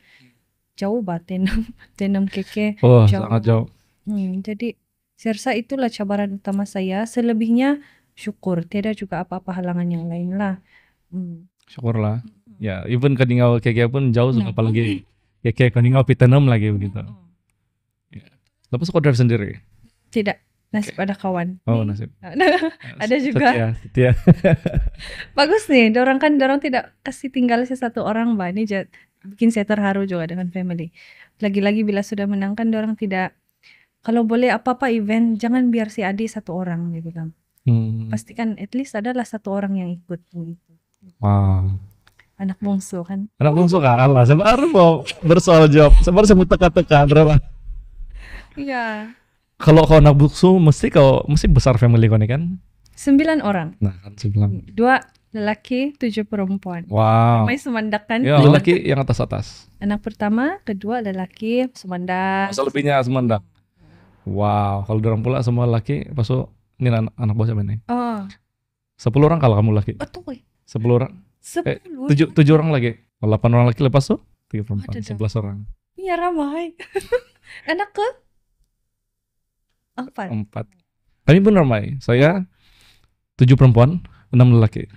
jauh batin tenam keke oh, jauh. sangat jauh. Hmm, jadi saya rasa itulah cabaran utama saya. Selebihnya syukur tidak juga apa-apa halangan yang lain lah. Hmm. Syukurlah. Ya, even kadingau keke pun jauh nah. apalagi keke kadingau pitenam lagi begitu. Hmm. Ya. Lepas kau drive sendiri? Tidak Nasib okay. ada kawan. Oh nasib. ada juga. Setia, setia. Bagus nih, dorong kan dorong tidak kasih tinggal sih satu orang mbak ini jad, bikin saya terharu juga dengan family. Lagi-lagi bila sudah menangkan dorong tidak kalau boleh apa-apa event jangan biar si Adi satu orang dia bilang. Hmm. Pastikan at least adalah satu orang yang ikut gitu. Wow. Anak bungsu kan. Anak bungsu kan Allah. Sebenarnya mau bersoal jawab. Sebenarnya saya mau teka-teka berapa? Iya. Kalau kau anak bungsu mesti kau mesti besar family kau nih kan? Sembilan orang. Nah kan sembilan. Dua lelaki, tujuh perempuan. Wow. Main Sumandak kan? Ya, lelaki yang atas atas. Anak pertama, kedua lelaki Sumandak. Masa lebihnya Sumandak. Wow, kalau dorong pula semua laki, pasu ini anak, anak bos siapa nih? Oh. Sepuluh orang kalau kamu laki. Betul. Oh, eh. Sepuluh orang. Sepuluh. Eh, tujuh, tujuh orang lagi. Delapan oh, orang laki lepas tuh tiga perempuan, sebelas orang. Iya ramai. anak ke? Empat. Empat. Tapi benar Mai, saya tujuh perempuan, enam lelaki.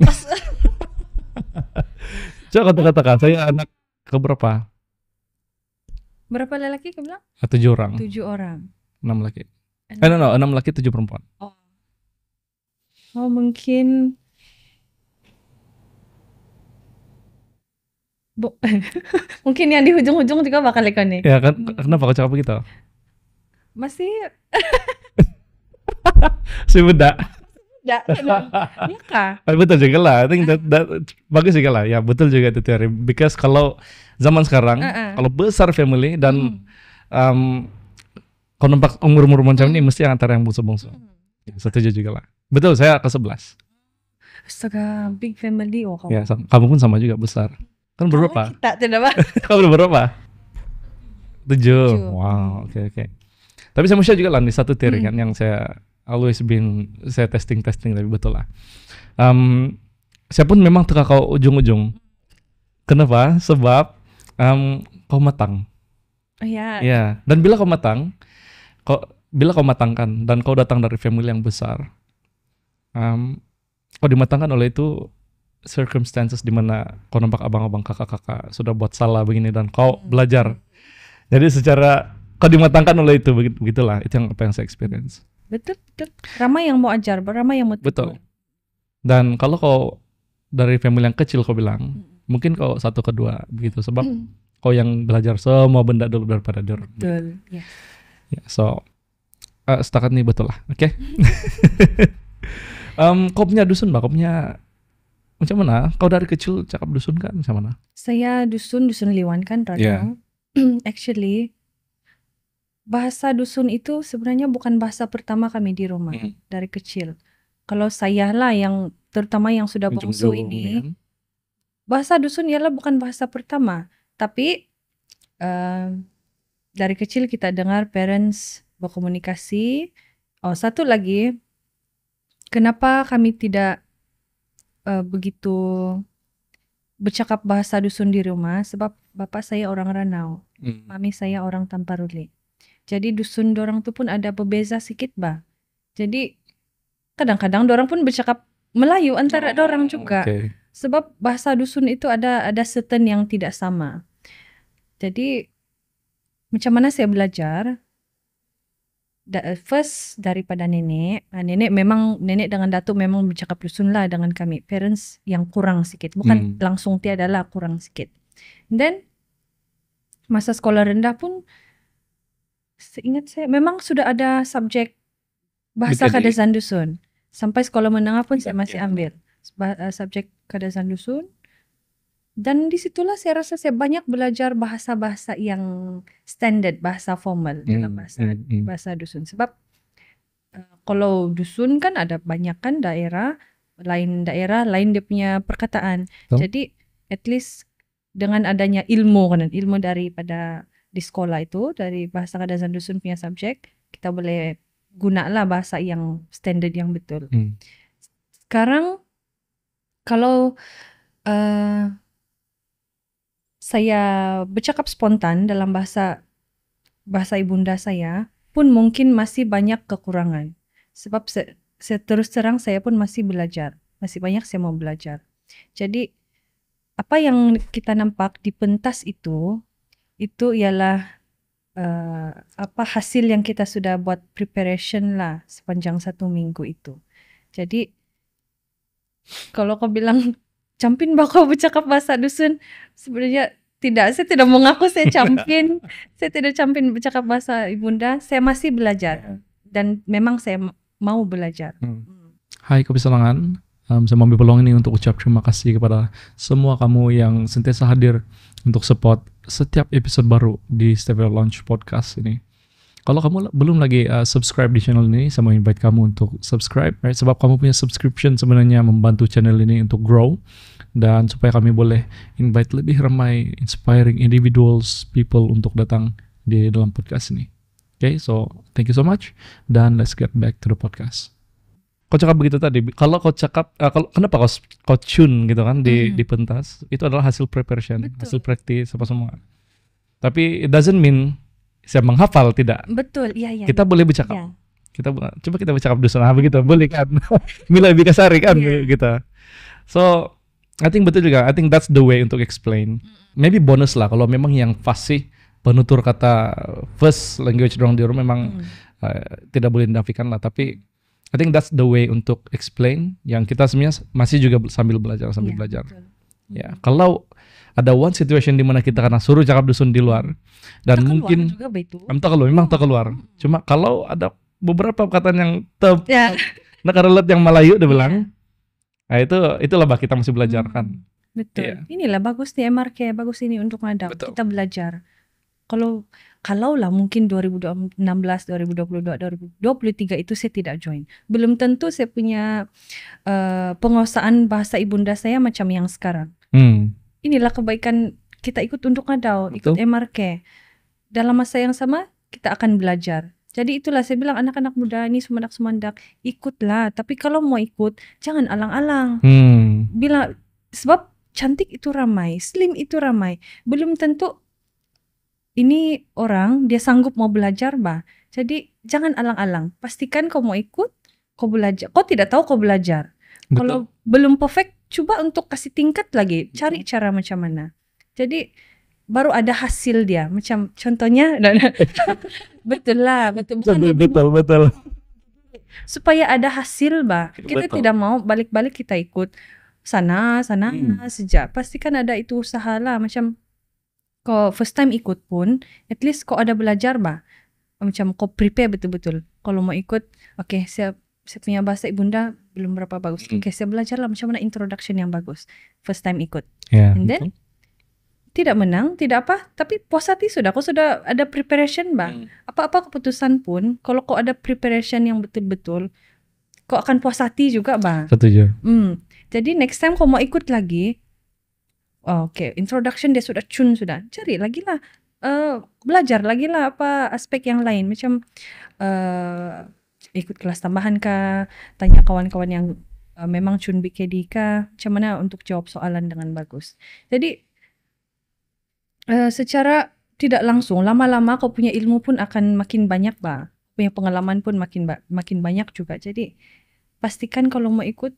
Coba kata-katakan, saya anak keberapa? Berapa lelaki kamu bilang? Ah, tujuh orang. Tujuh orang. Enam lelaki. Enam. Eh, no, no, enam lelaki, tujuh perempuan. Oh. Oh, mungkin Bo mungkin yang di ujung-ujung juga bakal ikonik. Ya kan, kenapa kau cakap begitu? masih si beda ya ya, iya betul juga lah, I think that, that bagus juga lah. Ya betul juga itu teori. Because kalau zaman sekarang, uh -uh. kalau besar family dan hmm. um, nampak umur umur macam ini hmm. mesti antara yang bungsu-bungsu. Hmm. Ya, setuju juga lah. Betul, saya ke sebelas. Astaga, big family oh kamu. Ya, sama, kamu pun sama juga besar. Kan berapa? Oh, kita tidak apa? kamu berapa? Tujuh. Tujuh. Wow, oke okay, oke. Okay. Tapi saya share juga lah nih satu teori hmm. kan yang saya always been saya testing testing tapi betul lah. Um, saya pun memang terkau ujung-ujung. Kenapa? Sebab um, kau matang. Oh, iya. ya. Yeah. Yeah. Dan bila kau matang, kau bila kau matangkan dan kau datang dari family yang besar, um, kau dimatangkan oleh itu circumstances di mana kau nampak abang-abang kakak-kakak sudah buat salah begini dan kau hmm. belajar. Jadi secara kau dimatangkan oleh itu begitu begitulah itu yang apa yang saya experience betul betul ramai yang mau ajar ramai yang mau betul dan kalau kau dari family yang kecil kau bilang hmm. mungkin kau satu kedua begitu sebab hmm. kau yang belajar semua benda dulu daripada dia betul ya yeah. yeah, so uh, setakat ini betul lah oke okay? um, mm-hmm. kau punya dusun mbak kau punya macam mana kau dari kecil cakap dusun kan macam mana saya dusun dusun liwan kan Rano yeah. Ya. actually bahasa dusun itu sebenarnya bukan bahasa pertama kami di rumah hmm. dari kecil. Kalau saya lah yang terutama yang sudah bungsu ini, ya. bahasa dusun ialah bukan bahasa pertama, tapi uh, dari kecil kita dengar parents berkomunikasi. Oh satu lagi, kenapa kami tidak uh, begitu bercakap bahasa dusun di rumah? Sebab bapak saya orang Ranau, hmm. mami saya orang Tamparuli. Jadi dusun dorang tu pun ada berbeza sikit bah. Jadi kadang-kadang dorang pun bercakap Melayu antara ah, dorang juga. Okay. Sebab bahasa dusun itu ada ada certain yang tidak sama. Jadi macam mana saya belajar? The eh, first daripada nenek, ah, nenek memang nenek dengan datuk memang bercakap dusun lah dengan kami parents yang kurang sikit, bukan hmm. langsung tiada lah kurang sikit. then masa sekolah rendah pun Seingat saya memang sudah ada subjek bahasa kadasan Dusun. Sampai sekolah menengah pun iya, saya masih iya. ambil eh, subjek kadasan Dusun. Dan disitulah saya rasa saya banyak belajar bahasa-bahasa yang standard, bahasa formal hmm, dalam bahasa hmm, hmm. bahasa dusun. Sebab eh, kalau dusun kan ada banyak kan daerah, lain daerah, lain dia punya perkataan. Tuh. Jadi at least dengan adanya ilmu kan, ilmu daripada di sekolah itu dari bahasa Kadazan Dusun punya subjek kita boleh gunalah bahasa yang standar yang betul. Hmm. Sekarang kalau uh, saya bercakap spontan dalam bahasa bahasa ibunda saya pun mungkin masih banyak kekurangan sebab se, se terus terang saya pun masih belajar masih banyak saya mau belajar. Jadi apa yang kita nampak di pentas itu itu ialah uh, apa hasil yang kita sudah buat preparation lah sepanjang satu minggu itu. Jadi kalau kau bilang campin bakal bercakap bahasa dusun sebenarnya tidak saya tidak mengaku saya campin saya tidak campin bercakap bahasa ibunda saya masih belajar ya. dan memang saya mau belajar hmm. Hai Kopi Selangan um, saya mau peluang ini untuk ucap terima kasih kepada semua kamu yang sentiasa hadir untuk support setiap episode baru di Stable Launch Podcast ini. Kalau kamu belum lagi uh, subscribe di channel ini, saya mau invite kamu untuk subscribe, right? Eh, sebab kamu punya subscription sebenarnya membantu channel ini untuk grow dan supaya kami boleh invite lebih ramai inspiring individuals people untuk datang di dalam podcast ini. Okay, so thank you so much dan let's get back to the podcast kau cakap begitu tadi kalau kau cakap uh, kalau kenapa kau kau tune gitu kan di hmm. di pentas itu adalah hasil preparation Betul. hasil praktis apa semua tapi it doesn't mean saya menghafal tidak Betul iya iya kita boleh bercakap iya. kita coba kita bercakap di sana begitu boleh kan Mila kasar kan yeah. gitu so I think betul juga. I think that's the way untuk explain. Maybe bonus lah kalau memang yang fasih penutur kata first language dong di rumah memang hmm. uh, tidak boleh dinafikan lah. Tapi I think that's the way untuk explain yang kita sebenarnya masih juga sambil belajar sambil yeah, belajar. Ya, yeah. kalau ada one situation di mana kita karena suruh cakap dusun di luar dan kita mungkin juga tak keluar, memang tak keluar. Hmm. Cuma kalau ada beberapa perkataan yang tep, yeah. nah karena yang Melayu dia iya. bilang, yeah. nah itu itulah bah kita masih belajar kan. hmm. Betul. Yeah. Inilah bagus di MRK, bagus ini untuk ada kita belajar. Kalau kalaulah mungkin 2016, 2022, 2023 itu saya tidak join. Belum tentu saya punya uh, penguasaan bahasa ibunda saya macam yang sekarang. Hmm. Inilah kebaikan kita ikut untuk ngadau, ikut MRK. Dalam masa yang sama kita akan belajar. Jadi itulah saya bilang anak-anak muda ini semandak-semandak ikutlah. Tapi kalau mau ikut jangan alang-alang. Hmm. Bila sebab cantik itu ramai, slim itu ramai. Belum tentu ini orang dia sanggup mau belajar bah jadi jangan alang-alang pastikan kau mau ikut kau belajar kau tidak tahu kau belajar Betul. kalau belum perfect coba untuk kasih tingkat lagi cari cara macam mana jadi baru ada hasil dia macam contohnya betul lah betul bukan betul betul, betul. supaya ada hasil bah kita betul. tidak mau balik-balik kita ikut sana sana hmm. sejak pasti kan ada itu usaha lah macam Kok first time ikut pun at least kau ada belajar bah macam kau prepare betul-betul kalau mau ikut oke okay, saya saya punya bahasa ibunda belum berapa bagus hmm. oke saya belajar lah macam mana introduction yang bagus first time ikut yeah, and then tidak menang tidak apa tapi puas hati sudah kau sudah ada preparation bah hmm. apa-apa keputusan pun kalau kau ada preparation yang betul-betul kau akan puas hati juga bah setuju hmm. jadi next time kau mau ikut lagi Oke, introduction dia sudah cun sudah. Cari lagi lah, uh, belajar lagi lah apa aspek yang lain. Macam, uh, ikut kelas tambahan kah, tanya kawan-kawan yang, uh, memang cun BKD kah, macam mana untuk jawab soalan dengan bagus. Jadi uh, secara tidak langsung, lama-lama kau punya ilmu pun akan makin banyak bah, punya pengalaman pun makin ba makin banyak juga. Jadi pastikan kalau mau ikut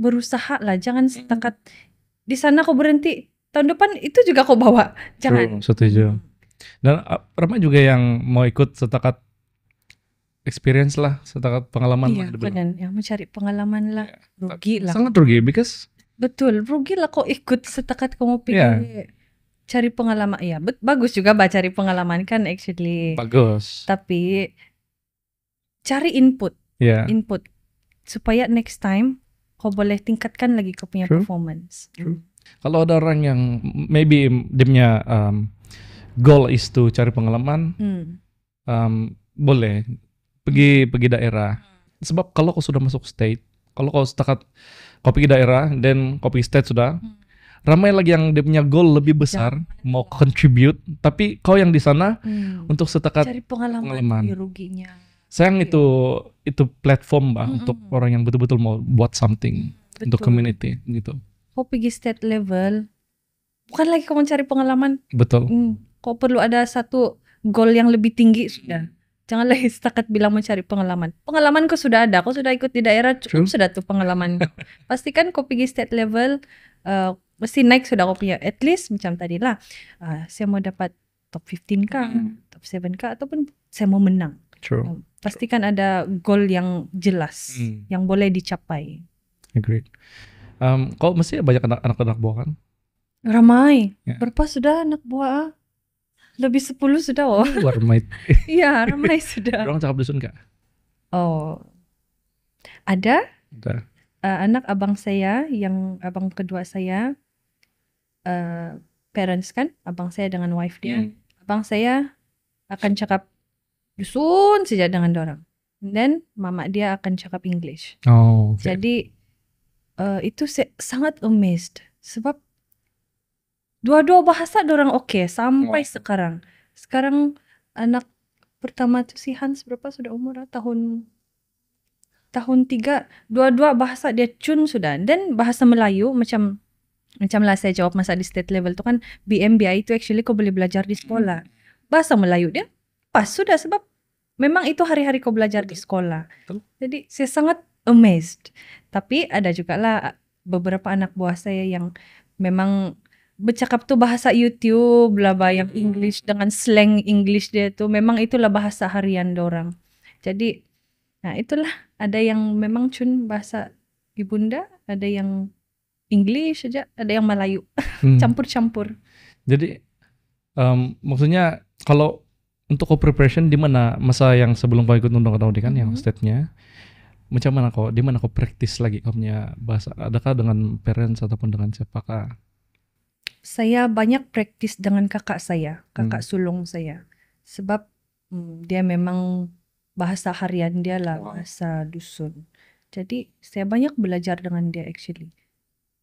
berusaha lah, jangan hmm. setangkat di sana aku berhenti tahun depan itu juga aku bawa jangan True, setuju hmm. dan uh, Rama juga yang mau ikut setakat experience lah setakat pengalaman iya, lah kan, yang mencari ya, pengalaman lah yeah. rugi lah sangat rugi because betul rugi lah kau ikut setakat kamu pikir yeah. cari pengalaman ya bagus juga bah cari pengalaman kan actually bagus tapi cari input yeah. input supaya next time kau boleh tingkatkan lagi kau punya True. performance. True. Hmm. Kalau ada orang yang maybe dia punya um, goal is to cari pengalaman, hmm. um, boleh pergi hmm. pergi daerah. Sebab kalau kau sudah masuk state, kalau kau setakat kau pergi daerah, dan kau pergi state sudah, hmm. ramai lagi yang dia punya goal lebih besar ya. mau contribute, tapi kau yang di sana hmm. untuk setakat cari pengalaman, pengalaman. ruginya sayang iya. itu itu platform mbak mm -hmm. untuk orang yang betul-betul mau buat something mm, Betul. untuk community gitu. Kau pergi state level, bukan lagi kau mencari pengalaman. Betul. Hmm, kau perlu ada satu goal yang lebih tinggi sudah. Jangan lagi setakat bilang mencari pengalaman. Pengalaman kau sudah ada, kau sudah ikut di daerah cukup True. sudah tuh pengalaman. Pastikan kau pergi state level, uh, mesti naik sudah kau punya at least macam tadi lah. Uh, eh, saya mau dapat top 15 kah, mm. top 7 kah, ataupun saya mau menang. True. Um, Pasti kan ada goal yang jelas hmm. yang boleh dicapai. Agreed. Um, kau mesti banyak anak-anak buah kan? Ramai. Yeah. Berapa sudah anak buah? Lebih 10 sudah oh. ramai. Iya, ramai sudah. Orang cakap dusun enggak? Oh. Ada? Ada. Uh, anak abang saya yang abang kedua saya uh, parents kan, abang saya dengan wife dia. Yeah. Hmm. Abang saya akan cakap Dusun saja dengan orang. then mama dia akan cakap English. Oh. Okay. Jadi uh, itu sangat amazed sebab dua-dua bahasa dorang oke okay, sampai oh. sekarang. Sekarang anak pertama tuh si Hans berapa sudah umur tahun tahun tiga dua-dua bahasa dia cun sudah dan bahasa Melayu macam macam lah saya jawab masa di state level tuh kan BMBI itu actually kau boleh belajar di sekolah hmm. bahasa Melayu dia pas sudah sebab memang itu hari-hari kau belajar di sekolah. Betul. Jadi saya sangat amazed. Tapi ada juga lah eh, beberapa anak buah saya yang memang bercakap tuh bahasa YouTube lah bayang hmm. English dengan slang English dia tuh memang itulah bahasa harian dorang. Jadi nah itulah ada yang memang cun bahasa ibunda, ada yang English aja, ada yang Melayu. Hmm. Campur-campur. Hmm. Jadi um, maksudnya kalau untuk kau preparation di mana masa yang sebelum kau ikut undang undang kan mm -hmm. yang mm-hmm. state nya macam mana kau di mana kau praktis lagi kau punya bahasa adakah dengan parents ataupun dengan siapa kak saya banyak praktis dengan kakak saya kakak hmm. sulung saya sebab hmm, dia memang bahasa harian dia lah wow. bahasa dusun jadi saya banyak belajar dengan dia actually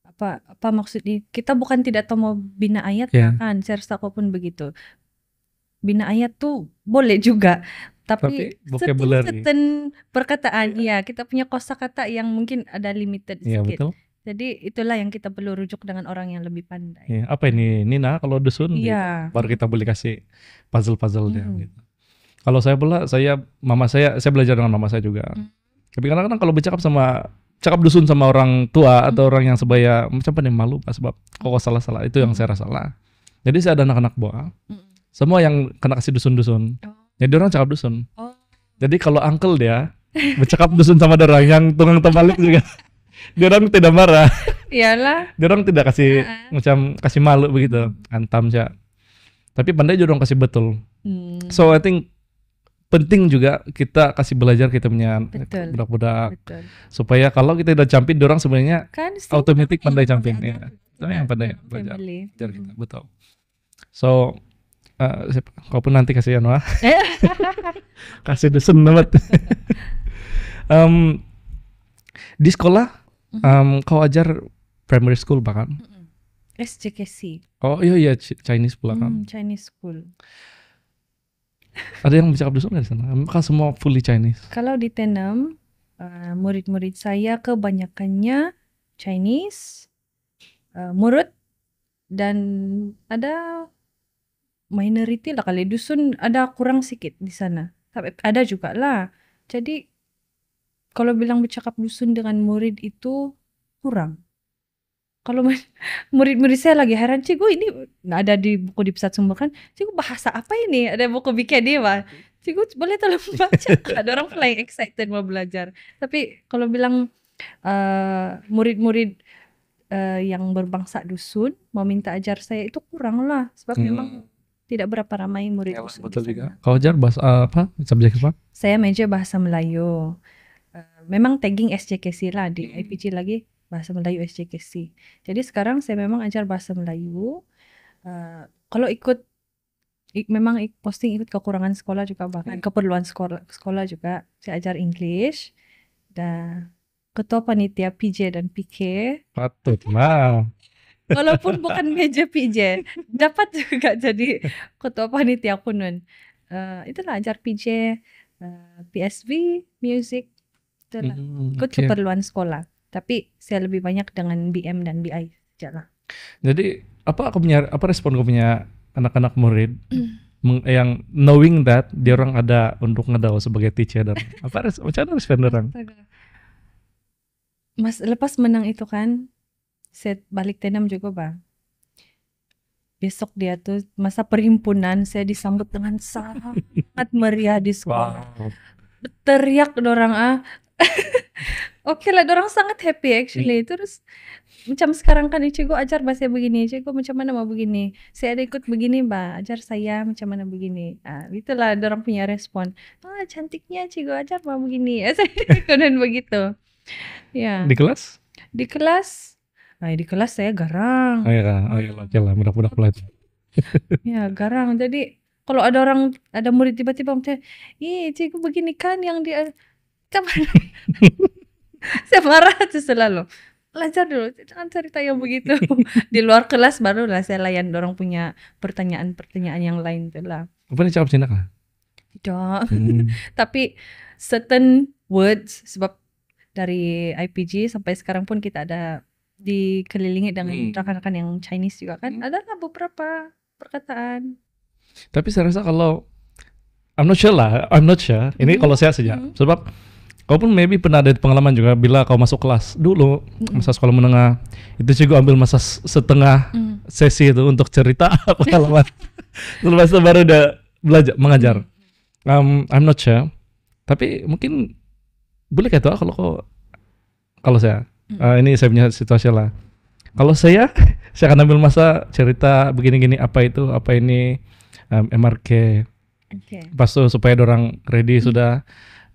apa apa maksudnya kita bukan tidak tahu mau bina ayat yeah. Ya. kan saya rasa kau pun begitu bina ayat tuh boleh juga tapi, tapi certain perkataan ya kita punya kosakata yang mungkin ada limited ya, sedikit. Jadi itulah yang kita perlu rujuk dengan orang yang lebih pandai. Ya, apa ini Nina kalau dusun ya. baru kita boleh kasih puzzle-puzzlenya hmm. gitu. Kalau saya bela saya mama saya saya belajar dengan mama saya juga. Hmm. Tapi kadang-kadang kalau bercakap sama cakap dusun sama orang tua hmm. atau orang yang sebaya macam apa nih malu pak sebab kok oh, salah-salah itu yang mm. saya rasa lah Jadi saya ada anak-anak buah Hmm semua yang kena kasih dusun-dusun. Oh. Jadi orang cakap dusun. Oh. Jadi kalau uncle dia bercakap dusun sama orang yang tunggang tembalik juga. dia orang tidak marah. Iyalah. Dia orang tidak kasih uh uh macam kasih malu begitu. Antam sih. Tapi pandai juga orang kasih betul. Hmm. So I think penting juga kita kasih belajar kita punya Betul. budak-budak supaya kalau kita udah campin orang sebenarnya kan otomatis pandai campin ya. Itu yang pandai belajar. Belajar kita. Hmm. Betul. So Uh, Kau pun nanti kasih wah. Anu, kasih desen banget. um, di sekolah um, kau ajar primary school bahkan? SJKC. Oh iya iya Chinese pula kan. Hmm, Chinese school. Ada yang bicara dusun nggak di sana? Kan semua fully Chinese. Kalau di Tenem, eh, murid-murid saya kebanyakannya Chinese, uh, murut, dan ada minority lah kali dusun ada kurang sikit di sana tapi ada juga lah jadi kalau bilang bercakap dusun dengan murid itu kurang kalau murid-murid saya lagi heran cikgu ini nggak ada di buku di pesat sumber kan cikgu bahasa apa ini ada buku bikin dia pak cikgu boleh tolong baca ada orang paling excited mau belajar tapi kalau bilang eh, murid-murid uh, uh, yang berbangsa dusun mau minta ajar saya itu kurang lah sebab hmm. memang tidak berapa ramai murid ya, betul juga. Kau ajar bahasa eh, apa subjek apa? Saya major bahasa Melayu. Eh, memang tagging SJKC lah di hmm. IPG lagi bahasa Melayu SJKC. Jadi sekarang saya memang ajar bahasa Melayu. Eh, kalau ikut memang posting ikut kekurangan sekolah juga bahkan hmm. keperluan sekolah sekolah juga saya ajar English dan ketua panitia PJ dan PK. Patut mah walaupun bukan meja PJ dapat juga jadi ketua panitia kunun uh, itulah ajar PJ uh, eh, PSV music itulah hmm, ikut okay. keperluan sekolah tapi saya lebih banyak dengan BM dan BI jalan jadi apa aku punya apa respon aku punya anak-anak murid yang knowing that dia orang ada untuk ngedau sebagai teacher dan apa res, macam mana respon orang mas lepas menang itu kan set balik tenam juga bang besok dia tuh masa perhimpunan saya disambut dengan sangat meriah di sekolah wow. teriak dorang kan ah oke okay lah dorang sangat happy actually iya. terus macam sekarang kan Ichigo ajar bahasa begini Ichigo macam mana mau begini saya ada ikut begini mbak ajar saya macam mana begini ah itulah dorang punya respon ah cantiknya Ichigo ajar mau begini saya begitu ya di kelas di kelas Nah di kelas saya garang. Oh, Ayolah, iya, oh, iya, lah, jalan mudah-mudah belajar. ya garang. Jadi kalau ada orang, ada murid tiba-tiba misalnya, ih cikgu begini kan yang dia, saya marah tuh selalu. lancar dulu, jangan cerita yang begitu. di luar kelas barulah saya layan orang punya pertanyaan-pertanyaan yang lain tuh lah. Apa nih jawab sih Tidak. Hmm. Tapi certain words sebab dari IPG sampai sekarang pun kita ada dikelilingi dengan hmm. rekan-rekan yang Chinese juga kan hmm. adalah beberapa perkataan. Tapi saya rasa kalau I'm not sure lah, I'm not sure. Ini hmm. kalau saya saja, hmm. sebab kau pun maybe pernah ada pengalaman juga bila kau masuk kelas dulu hmm. masa sekolah menengah itu juga ambil masa setengah hmm. sesi itu untuk cerita pengalaman lepas itu baru udah belajar mengajar hmm. um, I'm not sure tapi mungkin boleh kayak itu kalau kau kalau saya Uh, ini saya punya situasi lah. Kalau saya, saya akan ambil masa cerita begini-gini apa itu, apa ini um, MRK. Okay. Pas supaya orang ready hmm. sudah.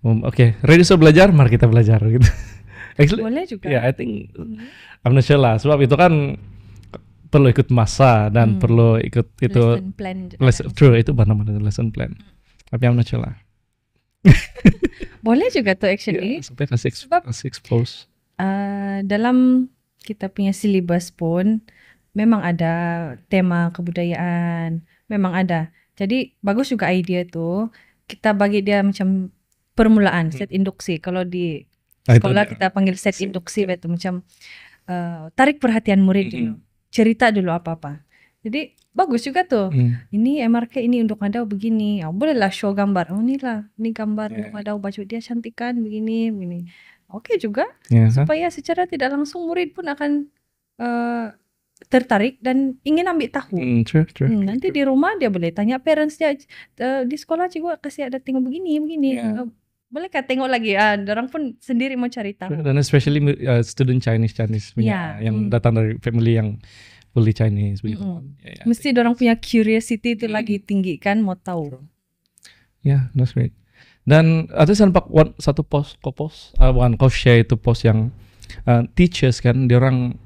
Um, Oke, okay, ready sudah so belajar, mari kita belajar gitu. Actually, Boleh juga. Ya, yeah, I think hmm. I'm not sure lah. Sebab itu kan perlu ikut masa dan hmm. perlu ikut itu lesson plan lesson, true itu benar-benar lesson plan hmm. tapi I'm not sure lah boleh juga tuh actually Yeah, sampai kasih, kasih expose Eh, dalam kita punya silibus pun memang ada tema kebudayaan, memang ada. Jadi bagus juga idea tuh kita bagi dia macam permulaan hmm. set induksi. Kalau di ah, sekolah kita panggil set induksi itu macam uh, tarik perhatian murid hmm. dulu, cerita dulu apa-apa. Jadi bagus juga tuh. Hmm. Ini MRK ini untuk ada begini. Oh, bolehlah show gambar. Oh inilah, ini gambar yeah. untuk ada baju dia cantikan begini, begini oke okay juga yeah, kan? supaya secara tidak langsung murid pun akan uh, tertarik dan ingin ambil tahu. Mm, true, true, hmm, nanti di rumah dia boleh tanya parents dia eh, di sekolah cikgu kasih ada tengok begini begini. Yeah. Iya. Uh, kan tengok lagi? Ah, uh, orang pun sendiri mau cari tahu. Dan especially uh, student Chinese Chinese punya yeah. Iya, yang mm. datang dari family yang fully Chinese begitu. Mm. Iya, Mesti orang punya curiosity itu mm. lagi hmm. tinggi kan mau tahu. Ya Yeah, that's great. Dan ada sempat satu pos kopos, uh, bukan kosya itu pos yang uh, teachers kan, dia orang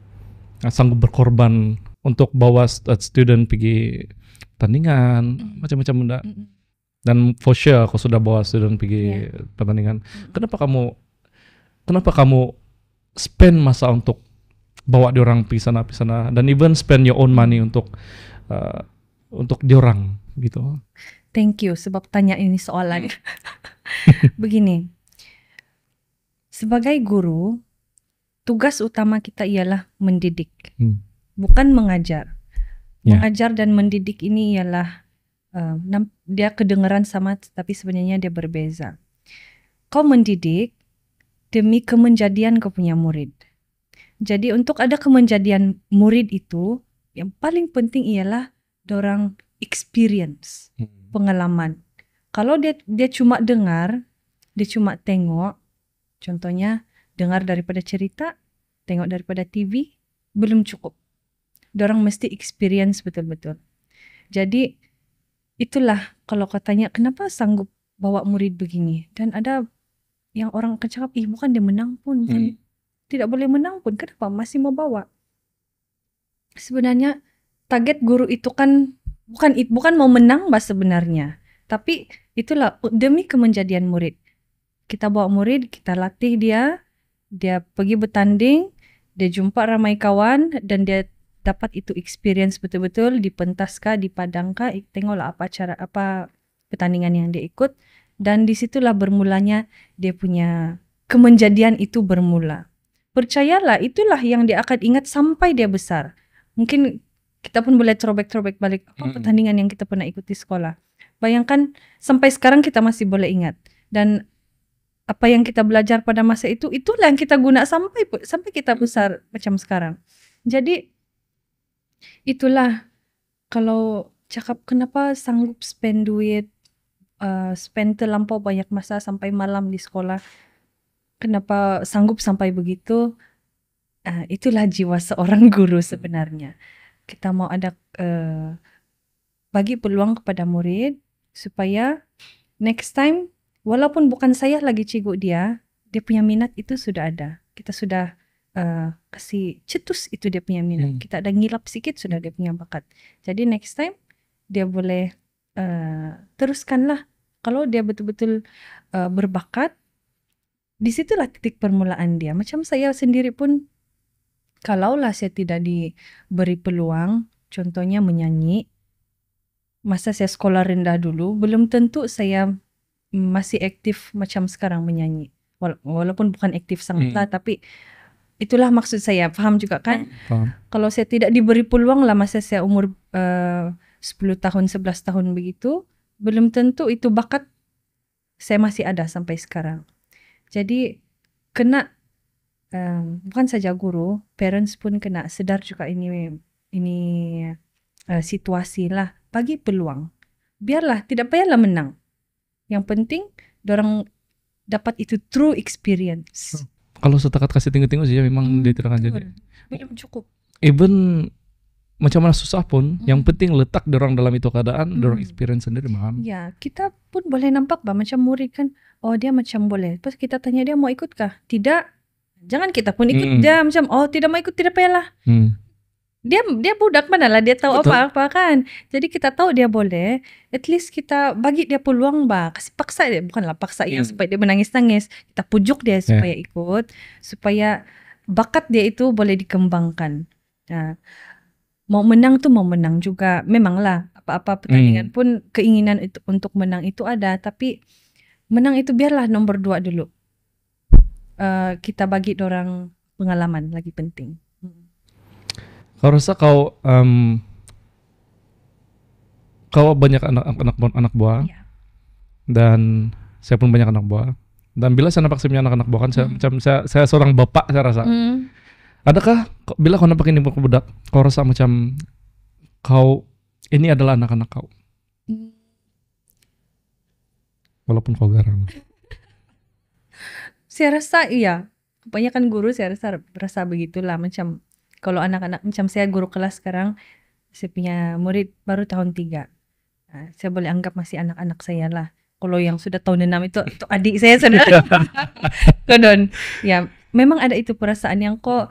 uh, sanggup berkorban untuk bawa uh, student pergi pertandingan macam-macam benda. Dan for sure aku sudah bawa student pergi yeah. pertandingan. Kenapa kamu kenapa kamu spend masa untuk bawa dia orang pergi sana pergi sana dan even spend your own money untuk uh, untuk dia orang gitu. Thank you sebab tanya ini soalan. Hmm. Begini. Sebagai guru, tugas utama kita ialah mendidik. Hmm. Bukan mengajar. Yeah. Mengajar dan mendidik ini ialah uh, dia kedengaran sama tapi sebenarnya dia berbeza. Kau mendidik demi kemenjadian kau punya murid. Jadi untuk ada kemenjadian murid itu yang paling penting ialah dorang experience. Hmm pengalaman. Kalau dia dia cuma dengar, dia cuma tengok, contohnya dengar daripada cerita, tengok daripada TV, belum cukup. Orang mesti experience betul-betul. Jadi itulah kalau kau tanya kenapa sanggup bawa murid begini dan ada yang orang akan cakap ih bukan dia menang pun hmm. tidak boleh menang pun kenapa masih mau bawa sebenarnya target guru itu kan bukan bukan mau menang mas sebenarnya tapi itulah demi kemenjadian murid kita bawa murid kita latih dia dia pergi bertanding dia jumpa ramai kawan dan dia dapat itu experience betul-betul di pentas kah di padang kah tengoklah apa cara apa pertandingan yang dia ikut dan disitulah bermulanya dia punya kemenjadian itu bermula percayalah itulah yang dia akan ingat sampai dia besar mungkin kita pun boleh throwback-throwback balik apa hmm. pertandingan yang kita pernah ikuti sekolah. Bayangkan sampai sekarang kita masih boleh ingat dan apa yang kita belajar pada masa itu itulah yang kita guna sampai sampai kita besar macam sekarang. Jadi itulah kalau cakap kenapa sanggup spend duit uh, spend terlampau banyak masa sampai malam di sekolah. Kenapa sanggup sampai begitu? Uh, itulah jiwa seorang guru sebenarnya kita mau ada uh, bagi peluang kepada murid supaya next time walaupun bukan saya lagi cikgu dia, dia punya minat itu sudah ada. Kita sudah uh, kasih cetus itu dia punya minat. Hmm. Kita ada ngilap sedikit sudah dia punya bakat. Jadi next time dia boleh uh, teruskanlah kalau dia betul-betul uh, berbakat disitulah titik permulaan dia. Macam saya sendiri pun kalaulah saya tidak diberi peluang, contohnya menyanyi, masa saya sekolah rendah dulu, belum tentu saya masih aktif macam sekarang menyanyi. walaupun bukan aktif sangatlah, hmm. tapi itulah maksud saya. Paham juga kan? Paham. Hmm. Kalau saya tidak diberi peluang lah masa saya umur eh, uh, 10 tahun, 11 tahun begitu, belum tentu itu bakat saya masih ada sampai sekarang. Jadi kena um, bukan saja guru, parents pun kena sedar juga ini ini uh, situasi lah. Bagi peluang, biarlah tidak payahlah menang. Yang penting orang dapat itu true experience. Hmm. Kalau setakat kasih tinggi-tinggi sih ya memang hmm, dia tidak akan jadi. Belum cukup. Even macam mana susah pun, hmm. yang penting letak dorong dalam itu keadaan, hmm. dorong experience sendiri maham. Ya, kita pun boleh nampak bah macam murid kan, oh dia macam boleh. Terus kita tanya dia mau ikutkah? Tidak, jangan kita pun ikut hmm. jam. macam oh tidak mau ikut tidak payahlah hmm. dia dia budak mana lah dia tahu Betul. apa apa kan jadi kita tahu dia boleh at least kita bagi dia peluang bah kasih paksa dia bukanlah paksa yeah. Hmm. supaya dia menangis nangis kita pujuk dia ya. supaya yeah. ikut supaya bakat dia itu boleh dikembangkan nah, mau menang tuh mau menang juga memanglah apa-apa pertandingan hmm. pun keinginan itu untuk menang itu ada tapi menang itu biarlah nomor dua dulu uh, kita bagi orang pengalaman lagi penting. Kau rasa kau um, kau banyak anak anak anak buah yeah. dan saya pun banyak anak buah dan bila saya nampak semuanya anak-anak buah kan saya, mm. saya, saya saya seorang bapak saya rasa. Mm. Adakah bila kau nampak ini budak, kau rasa macam kau ini adalah anak-anak kau? Hmm. Walaupun kau garang saya rasa iya kebanyakan guru saya rasa rasa begitulah macam kalau anak-anak macam saya guru kelas sekarang saya punya murid baru tahun tiga nah, saya boleh anggap masih anak-anak saya lah kalau yang sudah tahun enam itu itu adik saya sebenarnya kodon ya memang ada itu perasaan yang kok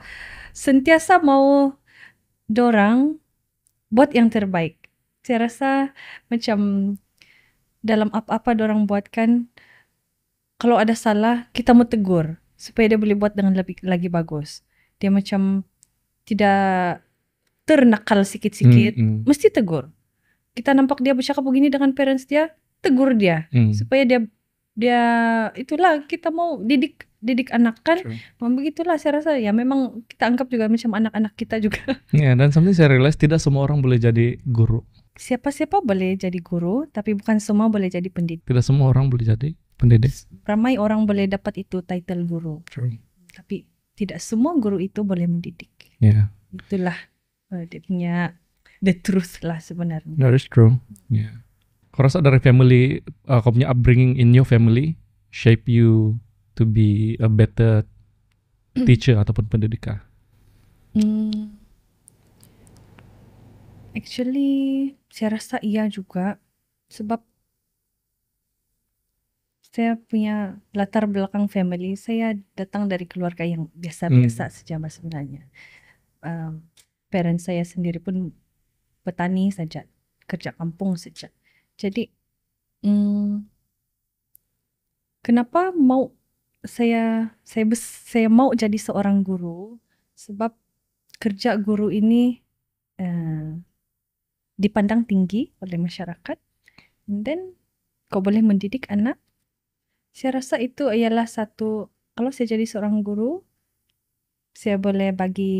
sentiasa mau dorang buat yang terbaik saya rasa macam dalam apa-apa dorang buatkan kalau ada salah kita mau tegur supaya dia boleh buat dengan lebih lagi bagus dia macam tidak ternakal sikit-sikit mm, mm. mesti tegur kita nampak dia bercakap begini dengan parents dia tegur dia mm. supaya dia dia itulah kita mau didik didik anak kan memang begitulah saya rasa ya memang kita anggap juga macam anak-anak kita juga ya yeah, dan sampai saya realize tidak semua orang boleh jadi guru siapa-siapa boleh jadi guru tapi bukan semua boleh jadi pendidik tidak semua orang boleh jadi pendidik Ramai orang boleh dapat itu title guru. True. Tapi tidak semua guru itu boleh mendidik. Yeah. Itulah uh, dia punya the truth lah sebenarnya. That is true. Yeah. Kau rasa dari family, uh, eh, kau punya upbringing in your family shape you to be a better teacher ataupun pendidik Hmm. Actually, saya rasa iya juga. Sebab saya punya latar belakang family saya datang dari keluarga yang biasa-biasa hmm. sejama sebenarnya um, parent saya sendiri pun petani saja kerja kampung saja jadi um, kenapa mau saya saya saya mau jadi seorang guru sebab kerja guru ini uh, dipandang tinggi oleh masyarakat dan kau boleh mendidik anak saya rasa itu ialah satu kalau saya jadi seorang guru saya boleh bagi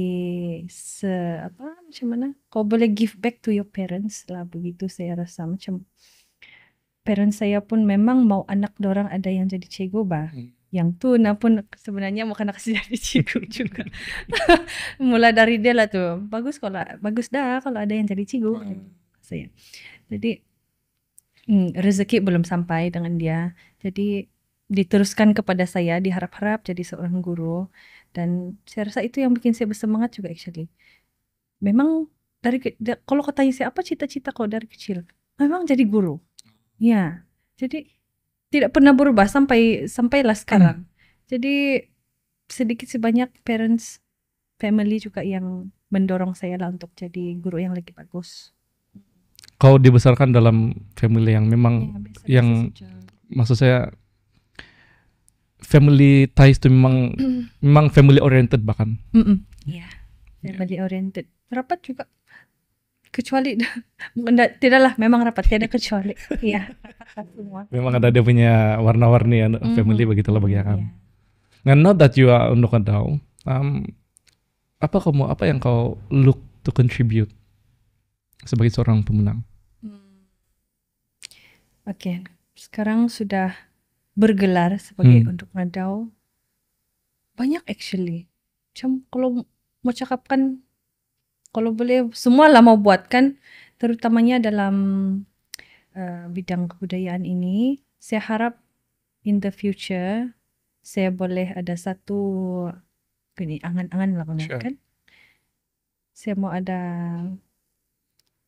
se apa macam mana kau boleh give back to your parents lah begitu saya rasa macam parents saya pun memang mau anak dorang ada yang jadi cikgu bah hmm. yang tu na pun sebenarnya mau kena kasih jadi cikgu juga mulai dari dia lah tu bagus kalau bagus dah kalau ada yang jadi cikgu hmm. gitu, saya jadi hmm, rezeki belum sampai dengan dia jadi diteruskan kepada saya diharap-harap jadi seorang guru dan saya rasa itu yang bikin saya bersemangat juga actually memang dari kalau katanya saya apa cita-cita kau dari kecil memang jadi guru ya jadi tidak pernah berubah sampai sampailah sekarang hmm. jadi sedikit sebanyak parents family juga yang mendorong saya lah untuk jadi guru yang lebih bagus kau dibesarkan dalam family yang memang ya, yang maksud saya family ties itu memang mm. memang family oriented bahkan. Mm -mm. Iya. Yeah. Family oriented. Rapat juga kecuali tidak tidaklah memang rapat tidak kecuali ya semua memang ada dia punya warna-warni ya mm. family begitulah bagi iya. akan yeah. not that you are untuk adult um, apa kamu apa yang kau look to contribute sebagai seorang pemenang hmm. oke okay. sekarang sudah bergelar sebagai hmm. untuk ngadau banyak actually macam kalau mau cakapkan kalau boleh semua lah mau buatkan terutamanya dalam uh, bidang kebudayaan ini saya harap in the future saya boleh ada satu gini angan-angan lah sure. kan saya mau ada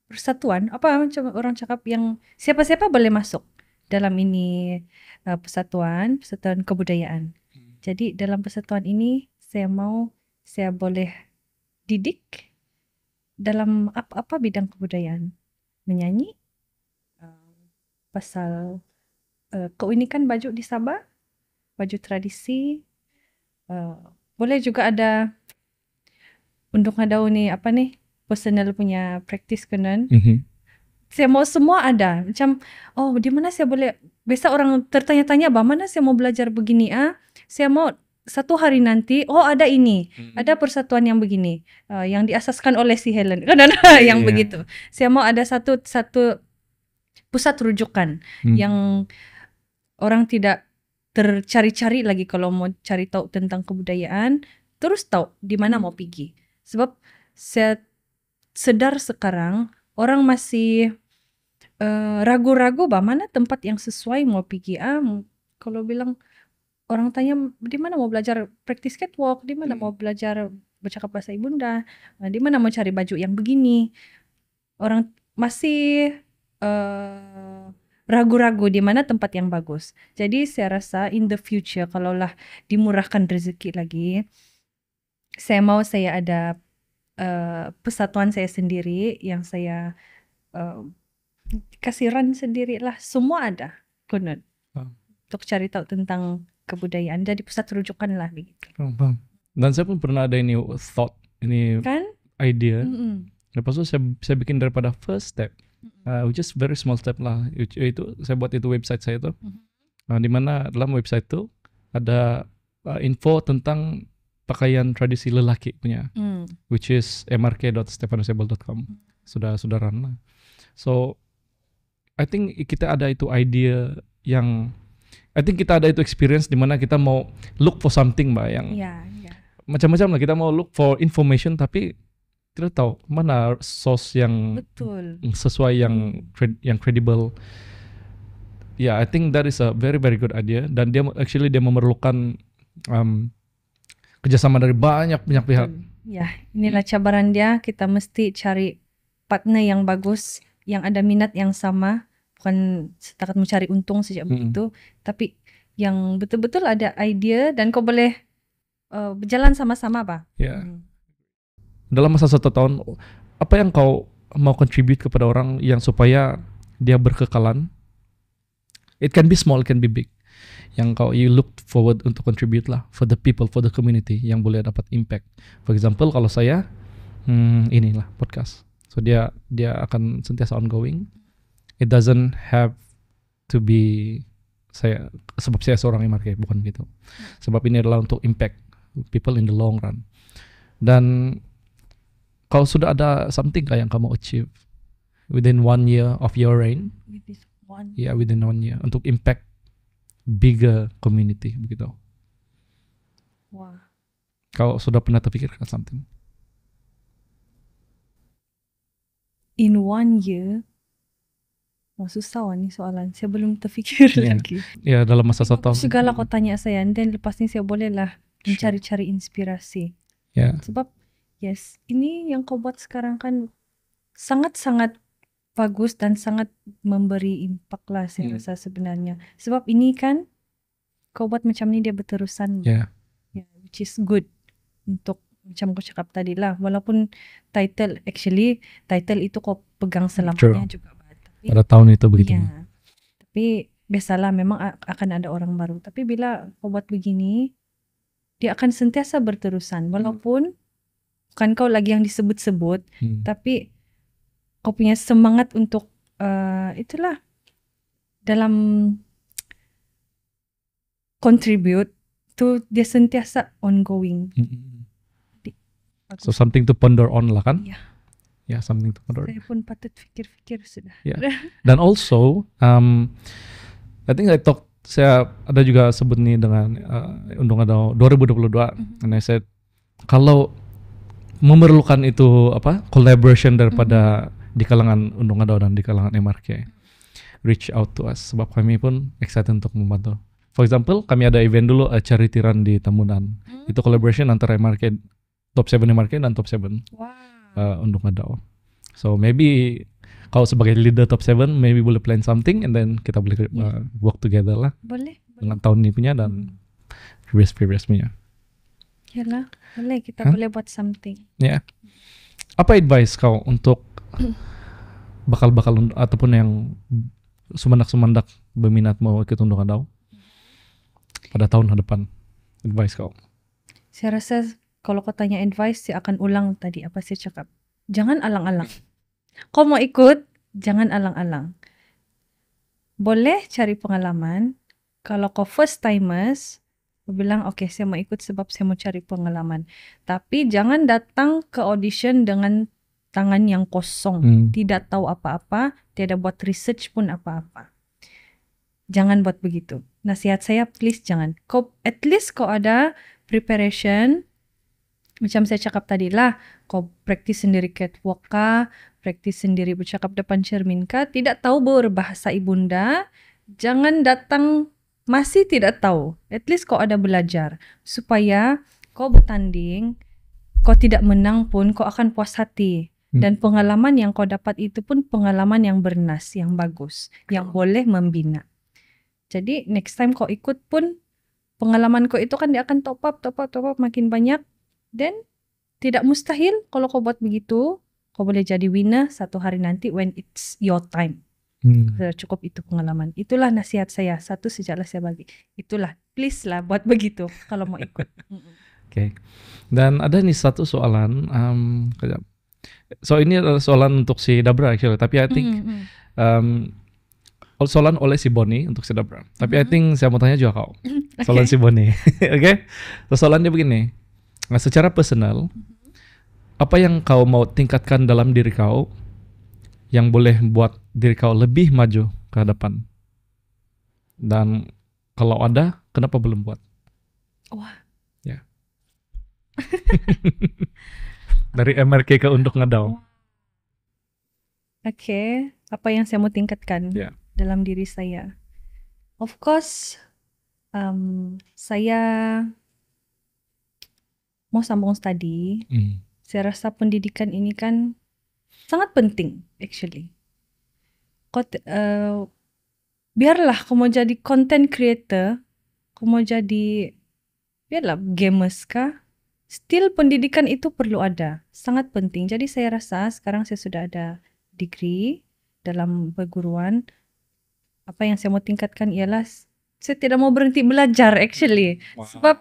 persatuan apa macam orang cakap yang siapa-siapa boleh masuk dalam ini uh, persatuan persatuan kebudayaan. Hmm. Jadi dalam persatuan ini saya mau saya boleh didik dalam apa-apa bidang kebudayaan, menyanyi eh, pasal uh, keunikan baju di Sabah, baju tradisi. Uh, boleh juga ada untuk ada nih apa nih personal punya praktis kenan. Mm -hmm saya mau semua ada macam oh di mana saya boleh biasa orang tertanya-tanya bah mana saya mau belajar begini ah saya mau satu hari nanti oh ada ini hmm. ada persatuan yang begini uh, yang diasaskan oleh si Helen kan ada yeah. yang iya. begitu saya mau ada satu satu pusat rujukan hmm. yang orang tidak tercari-cari lagi kalau mau cari tahu tentang kebudayaan terus tahu di mana hmm. mau pergi sebab saya sedar sekarang orang masih ragu eh, ragu-ragu bah mana tempat yang sesuai mau pergi ah kalau bilang orang tanya di mana mau belajar praktis catwalk, di mana hmm. mau belajar bercakap bahasa ibunda, eh, di mana mau cari baju yang begini. Orang masih ragu eh, ragu-ragu di mana tempat yang bagus. Jadi saya rasa in the future kalaulah dimurahkan rezeki lagi, saya mau saya ada uh, persatuan saya sendiri yang saya uh, sendiri lah semua ada kunut hmm. untuk cari tahu tentang kebudayaan jadi pusat rujukan lah begitu. Dan saya pun pernah ada ini thought ini kan? idea. Mm hmm Lepas itu saya saya bikin daripada first step, uh, is very small step lah. Itu saya buat itu website saya itu, mm -hmm. uh, mana dalam website itu ada uh, info tentang pakaian tradisi lelaki punya, mm. which is mrk.stephanusable.com hmm. Sudah sudah lah. So I think kita ada itu idea yang I think kita ada itu experience di mana kita mau look for something mbak yang yeah, yeah. macam-macam lah kita mau look for information tapi tidak tahu mana source yang Betul. sesuai yang hmm. yang credible. Ya, yeah, I think that is a very very good idea dan dia actually dia memerlukan um, kerjasama dari banyak banyak pihak. Hmm. Ya, inilah cabaran dia. Kita mesti cari partner yang bagus, yang ada minat yang sama, bukan setakat mencari untung sejak hmm. begitu, tapi yang betul-betul ada idea dan kau boleh uh, berjalan sama-sama, pak. Ya. Hmm. Dalam masa satu tahun, apa yang kau mau contribute kepada orang yang supaya dia berkekalan? It can be small, it can be big yang kau you look forward untuk contribute lah for the people for the community yang boleh dapat impact for example kalau saya hmm, inilah podcast so dia dia akan sentiasa ongoing it doesn't have to be saya sebab saya seorang MRK bukan gitu sebab ini adalah untuk impact people in the long run dan kalau sudah ada something kayak yang kamu achieve within one year of your reign within one. yeah within one year untuk impact bigger community begitu. Wah. Wow. Kalau sudah pernah terpikirkan something. In one year, Wah oh, susah wah nih soalan. Saya belum terfikir yeah. lagi. Ya yeah, dalam masa satu tahun. Segala kau tanya saya, dan lepas ini saya bolehlah mencari-cari inspirasi. Yeah. Sebab yes, ini yang kau buat sekarang kan sangat-sangat bagus dan sangat memberi impact lah saya hmm. rasa sebenarnya sebab ini kan kau buat macam ni dia berterusan yeah. yeah which is good untuk macam kau cakap tadi lah walaupun title actually title itu kau pegang selamanya True. juga tapi, pada tahun itu begitu yeah. tapi biasalah memang akan ada orang baru tapi bila kau buat begini dia akan sentiasa berterusan hmm. walaupun hmm. bukan kau lagi yang disebut-sebut hmm. tapi kau punya semangat untuk uh, itulah dalam contribute tuh dia sentiasa ongoing. Mm-hmm. So something to ponder on lah kan? Ya, yeah. yeah, something to ponder. Saya pun patut pikir-pikir sudah. Yeah. Dan also, um, I think I talk saya ada juga sebut nih dengan uh, eh, undang ada 2022, mm-hmm. and I said kalau memerlukan itu apa collaboration daripada mm-hmm di kalangan Undung dan di kalangan MRK. Reach out to us, sebab kami pun excited untuk membantu. For example, kami ada event dulu uh, charity run di tamunan Hmm. Itu collaboration antara MRK, Top 7 MRK dan Top 7. Wow. Uh, eh, Undung So maybe kau sebagai leader top 7 maybe boleh plan something and then kita boleh yeah. Iya. uh, work together lah. Boleh. Dengan tahun ini punya dan hmm. previous previous punya. Ya lah boleh kita huh? boleh buat something. Ya. Yeah. Apa advice kau untuk bakal-bakal ataupun yang sumandak-sumandak berminat mau ikut undangan dau pada tahun depan advice kau saya rasa kalau kau tanya advice saya akan ulang tadi apa sih cakap jangan alang-alang kau mau ikut jangan alang-alang boleh cari pengalaman kalau kau first timers bilang oke okay, saya mau ikut sebab saya mau cari pengalaman tapi jangan datang ke audition dengan tangan yang kosong, hmm. tidak tahu apa-apa, tidak buat research pun apa-apa. Jangan buat begitu. Nasihat saya, please jangan. Kau, at least kau ada preparation. Macam saya cakap tadi lah, kau praktis sendiri catwalk kah, praktis sendiri bercakap depan cermin kah, tidak tahu berbahasa ibunda, jangan datang masih tidak tahu. At least kau ada belajar supaya kau bertanding, kau tidak menang pun kau akan puas hati Hmm. Dan pengalaman yang kau dapat itu pun pengalaman yang bernas, yang bagus, yang boleh membina. Jadi next time kau ikut pun pengalaman kau itu kan dia akan top up, top up, top up makin banyak. Dan tidak mustahil kalau kau buat begitu, kau boleh jadi winner satu hari nanti when it's your time. Hmm. Cukup itu pengalaman. Itulah nasihat saya. Satu sejaklah saya bagi. Itulah, please lah buat begitu kalau mau ikut. Oke. Okay. Dan ada nih satu soalan. Um, so ini adalah soalan untuk si Dabra actually tapi I think mm -hmm. um, soalan oleh si Bonnie untuk si Dabra tapi mm -hmm. I mm-hmm. think saya mau tanya juga kau okay. soalan si Bonnie oke okay? so, soalannya begini nah secara personal mm-hmm. apa yang kau mau tingkatkan dalam diri kau yang boleh buat diri kau lebih maju ke depan dan kalau ada kenapa belum buat wah ya dari MRK ke untuk ngedown. Oke, okay. apa yang saya mau tingkatkan yeah. dalam diri saya? Of course, um, saya mau sambung tadi. Mm. Saya rasa pendidikan ini kan sangat penting, actually. Kot, uh, biarlah kamu jadi content creator, kamu jadi biarlah gamers kah, still pendidikan itu perlu ada, sangat penting. Jadi saya rasa sekarang saya sudah ada degree dalam perguruan. Apa yang saya mau tingkatkan ialah saya tidak mau berhenti belajar actually. Wow. Sebab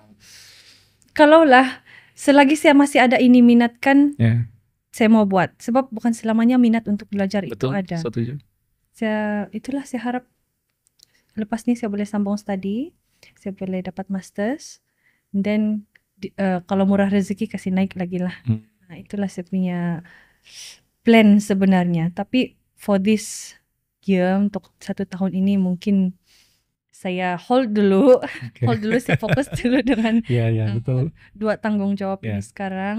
kalaulah selagi saya masih ada ini minat yeah. saya mau buat. Sebab bukan selamanya minat untuk belajar Betul, itu ada. Setuju. Saya itulah saya harap lepas ini saya boleh sambung study, saya boleh dapat masters, Dan di, uh, kalau murah rezeki kasih naik lagi lah hmm. nah itulah saya punya plan sebenarnya tapi for this year untuk satu tahun ini mungkin saya hold dulu okay. hold dulu saya fokus dulu dengan yeah, ya, ya, yeah, betul. dua tanggung jawab yeah. ini ya. sekarang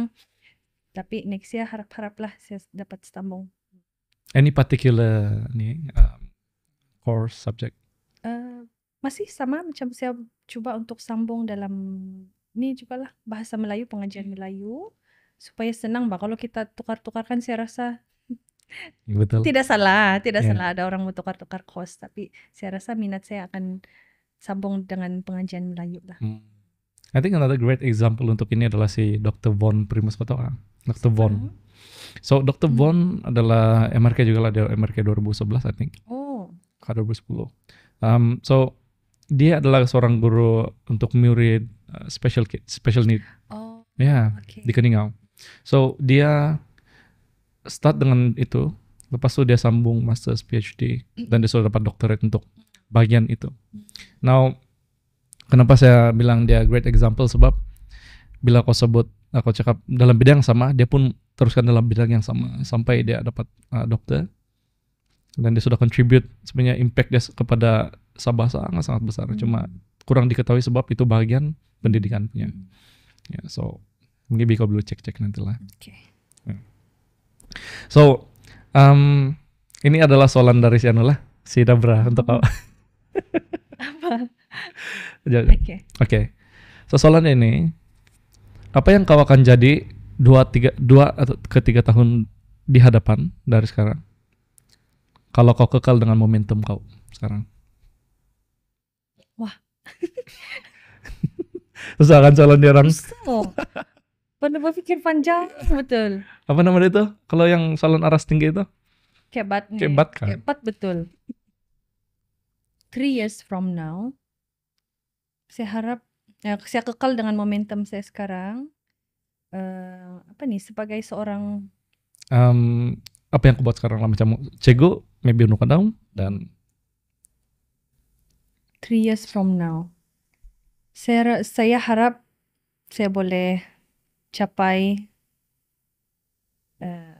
tapi next ya harap-haraplah saya dapat setambung. any particular nih um, course subject uh, masih sama macam saya coba untuk sambung dalam ini juga bahasa Melayu pengajian Melayu supaya senang bah kalau kita tukar-tukarkan saya rasa iya, Betul. tidak salah tidak yeah. salah ada orang mau tukar-tukar kos tapi saya rasa minat saya akan sambung dengan pengajian Melayu lah. Hmm. I think another great example untuk ini adalah si Dr. Von Primus Patoa. Ah, Dr. Von. So Dr. Hmm. Von adalah MRK juga lah dari MRK 2011 I think. Oh. 2010. Um, so dia adalah seorang guru untuk murid Uh, special kid, special need. Oh. Ya, yeah, okay. di Keningau. So dia start dengan itu, lepas itu dia sambung master, PhD dan dia sudah dapat doktorat untuk bagian itu. Now, kenapa saya bilang dia great example sebab bila kau sebut aku cakap dalam bidang yang sama, dia pun teruskan dalam bidang yang sama sampai dia dapat uh, dokter dan dia sudah contribute sebenarnya impact dia kepada Sabah sangat sangat besar. Cuma kurang diketahui sebab itu bagian pendidikannya, Hmm. Ya, so mungkin bisa dulu cek-cek nanti lah. Okay. Ya. So um, ini adalah soalan dari si Anu lah, si Dabra hmm. untuk kau. apa? Oke. Oke. Okay. Okay. So soalan ini apa yang kau akan jadi dua tiga dua atau ketiga tahun di hadapan dari sekarang? Kalau kau kekal dengan momentum kau sekarang? Terus akan calon dia orang. Pernah berpikir panjang betul. Apa nama dia itu? Kalau yang salon aras tinggi itu? Kebat. Kebat kan? Kebat betul. Three years from now, saya harap ya, saya kekal dengan momentum saya sekarang. Uh, apa nih sebagai seorang um, apa yang aku buat sekarang lah macam cego maybe no dan three years from now? Saya, saya harap saya boleh capai uh,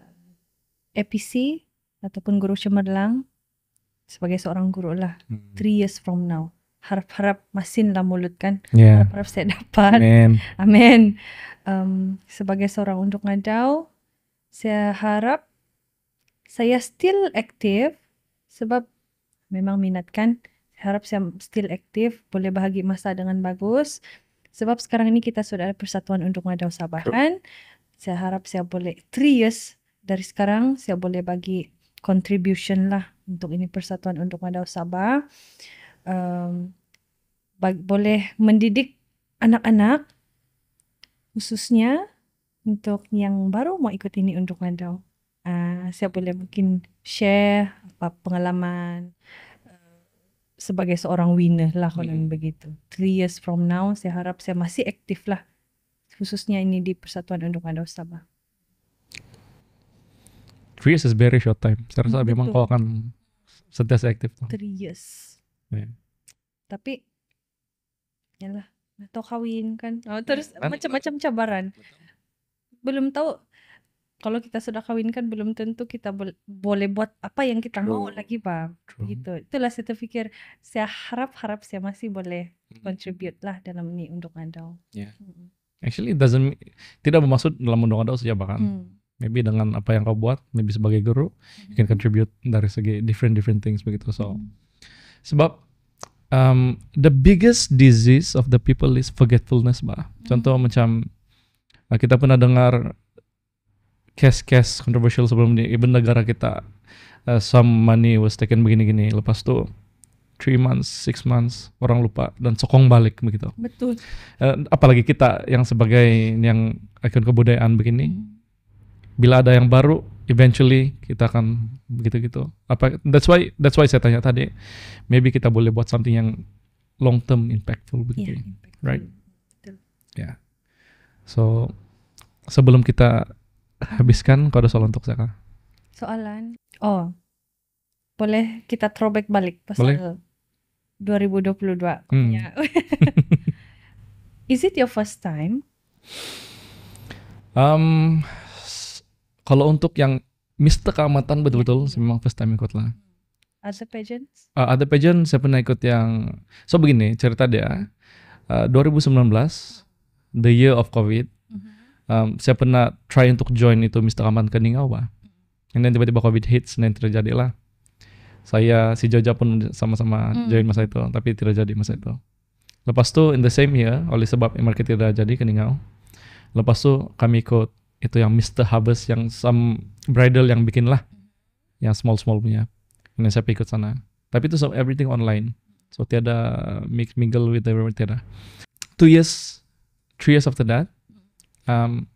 eh, EPC ataupun guru cemerlang sebagai seorang guru lah. Hmm. Three years from now. Harap-harap masin lah mulut kan. Harap-harap saya dapat. Amin. Amin. Um, sebagai seorang untuk ngadau, saya harap saya still aktif sebab memang minat kan harap saya still aktif, boleh bahagi masa dengan bagus. Sebab sekarang ini kita sudah ada persatuan untuk Sabah kan. Saya harap saya boleh three years dari sekarang saya boleh bagi contribution lah untuk ini persatuan untuk Madaw Sabah. Um, boleh mendidik anak-anak khususnya untuk yang baru mau ikut ini untuk Madau. Uh, saya boleh mungkin share apa pengalaman sebagai seorang winner lah kalau hmm. begitu. Three years from now saya harap saya masih aktif lah khususnya ini di Persatuan Untuk undang Sabah. Three years is very short time. Saya rasa mm, Betul. memang kau akan sentiasa aktif. Three years. Yeah. Tapi, ya lah, atau kawin kan. Oh, terus kan? macam-macam cabaran. Belum tahu kalau kita sudah kawinkan belum tentu kita bo boleh buat apa yang kita True. mau lagi pak gitu itulah saya terfikir. saya harap harap saya masih boleh hmm. contribute lah dalam ini untuk anda ya. yeah. hmm. actually doesn't tidak bermaksud dalam undang anda saja bahkan hmm. maybe dengan apa yang kau buat maybe sebagai guru hmm. you can contribute dari segi different different things begitu so hmm. sebab um, the biggest disease of the people is forgetfulness bah contoh hmm. macam uh, kita pernah dengar case-case kontroversial sebelumnya ibu even negara kita uh, some money was taken begini-gini lepas tuh three months, six months orang lupa dan sokong balik begitu. Betul. Uh, apalagi kita yang sebagai yang ikon kebudayaan begini, hmm. bila ada yang baru, eventually kita akan begitu-gitu. Apa that's why that's why saya tanya tadi, maybe kita boleh buat something yang long term impactful begitu, yeah, impactful. right? Betul. Yeah. So sebelum kita habiskan kode soal untuk saya Soalan. Oh. Boleh kita throwback balik pasal Boleh. 2022. Hmm. Ya. Is it your first time? Um, kalau untuk yang Mister Keamatan betul-betul yeah. memang first time ikut lah. Ada pageant? Uh, ada pageant saya pernah ikut yang so begini cerita dia uh, 2019 the year of covid um, saya pernah try untuk join itu Mr. Aman Keningawa and then tiba-tiba covid hits dan terjadilah saya si Jojo pun sama-sama hmm. join masa itu tapi tidak jadi masa itu lepas tu in the same year oleh sebab market tidak jadi Keningau lepas tu kami ikut itu yang Mr. Harvest yang some bridal yang bikin lah yang small-small punya dan saya ikut sana tapi itu so everything online so tiada mix mingle with everyone tiada two years three years after that Um,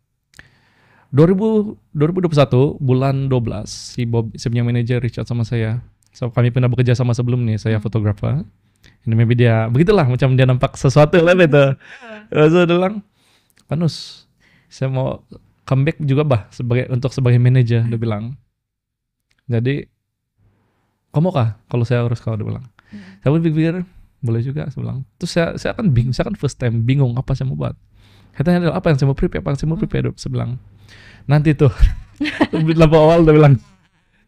2000, 2021 bulan 12 si Bob si punya manajer Richard sama saya. So, kami pernah bekerja sama sebelum nih saya hmm. fotografer. Ini maybe dia begitulah macam dia nampak sesuatu lah itu. lalu hmm. dia bilang, "Panus, saya mau comeback juga bah sebagai untuk sebagai manajer." Dia hmm. bilang. Jadi kamu kah kalau saya harus kau dia bilang. Saya pun pikir boleh juga saya bilang. Terus saya saya akan bingung, saya kan first time bingung apa saya mau buat. Katanya adalah apa yang saya mau prepare, apa yang saya mau hmm. prepare. Hmm. Saya bilang, nanti tuh. lebih lama awal udah bilang.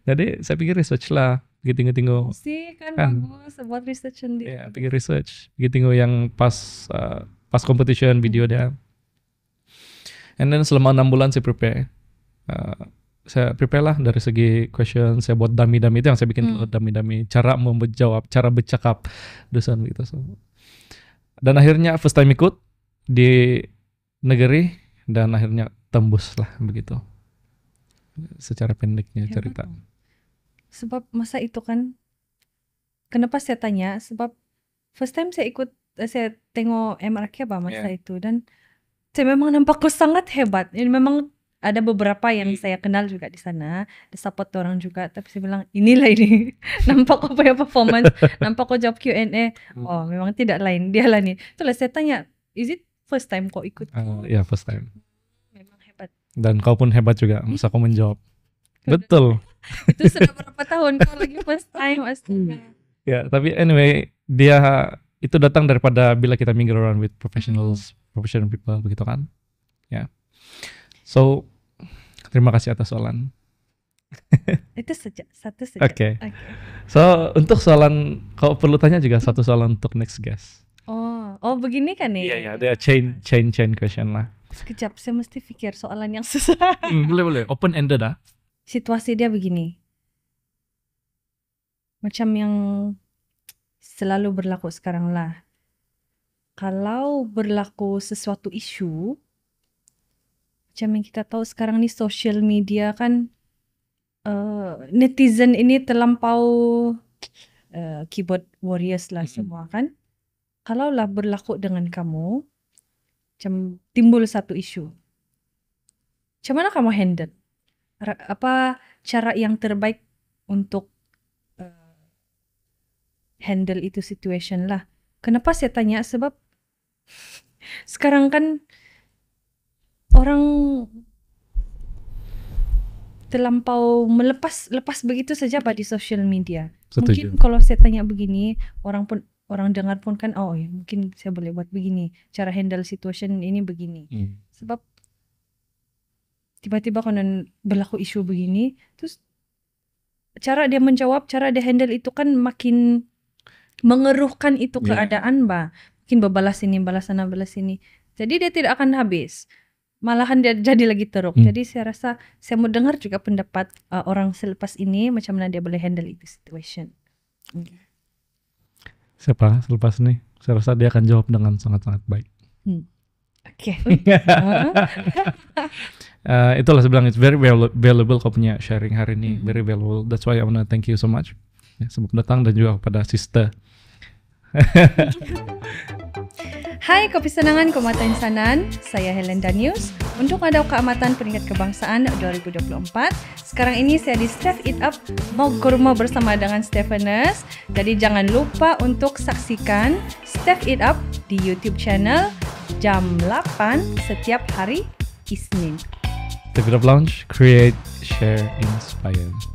Jadi saya pikir research lah. gitu tinggal oh, Sih kan, kan, bagus buat research sendiri. ya pikir research. Gitu yang pas uh, pas competition video dia. And then selama enam bulan saya prepare. Uh, saya prepare lah dari segi question saya buat dummy-dummy itu yang saya bikin hmm. dummy-dummy cara menjawab cara bercakap dosen gitu so. dan akhirnya first time ikut di negeri dan akhirnya tembus lah begitu secara pendeknya ya cerita kan? sebab masa itu kan kenapa saya tanya sebab first time saya ikut eh, saya tengok MRK apa masa yeah. itu dan saya memang nampakku sangat hebat. Ini memang ada beberapa yang iya. saya kenal juga di sana, ada support orang juga. Tapi saya bilang inilah ini, nampak kok punya performance, nampak kok jawab Q&A. Oh, memang tidak lain dia lah nih. Itulah saya tanya, is it first time kok ikut uh, ya first time memang hebat dan kau pun hebat juga masa kau menjawab betul itu sudah berapa tahun kau lagi first time astaga hmm. ya tapi anyway dia itu datang daripada bila kita mingle around with professionals hmm. professional people begitu kan ya so terima kasih atas soalan itu saja satu saja oke okay. okay. so untuk soalan kau perlu tanya juga satu soalan untuk next guest Oh begini kan nih? Iya iya, ada chain nah. chain chain question lah. Sekejap, saya mesti pikir soalan yang susah. hmm, boleh boleh, open ended lah. Situasi dia begini, macam yang selalu berlaku sekarang lah. Kalau berlaku sesuatu isu, macam yang kita tahu sekarang nih social media kan uh, netizen ini terlampau uh, keyboard warriors lah semua kan kalaulah berlaku dengan kamu timbul satu isu. Cuman kamu handle? Apa cara yang terbaik untuk uh, handle itu situation lah? Kenapa saya tanya? Sebab sekarang kan orang terlampau melepas lepas begitu saja pada di social media. Setuju. Mungkin kalau saya tanya begini, orang pun orang dengar pun kan oh ya mungkin saya boleh buat begini cara handle situation ini begini hmm. sebab tiba-tiba konon berlaku isu begini terus cara dia menjawab cara dia handle itu kan makin mengeruhkan itu yeah. keadaan mbak mungkin berbalas ini balas sana balas sini jadi dia tidak akan habis malahan dia jadi lagi teruk. Hmm. Jadi saya rasa saya mau dengar juga pendapat uh, orang selepas ini macam mana dia boleh handle itu situation. Okay siapa selepas ini saya rasa dia akan jawab dengan sangat-sangat baik hmm. Oke. Okay. uh, eh, itulah saya bilang it's very valuable kau punya sharing hari ini, hmm very valuable. That's why I wanna thank you so much. Ya, sebelum datang dan juga kepada sister. Hai Kopi Senangan Komata Insanan, saya Helen Danius. Untuk ada Keamatan Peringkat Kebangsaan 2024, sekarang ini saya di Step It Up mau kurma bersama dengan Stephanus. Jadi jangan lupa untuk saksikan Step It Up di YouTube channel jam 8 setiap hari Isnin. Step It Up Lounge, create, share, inspire.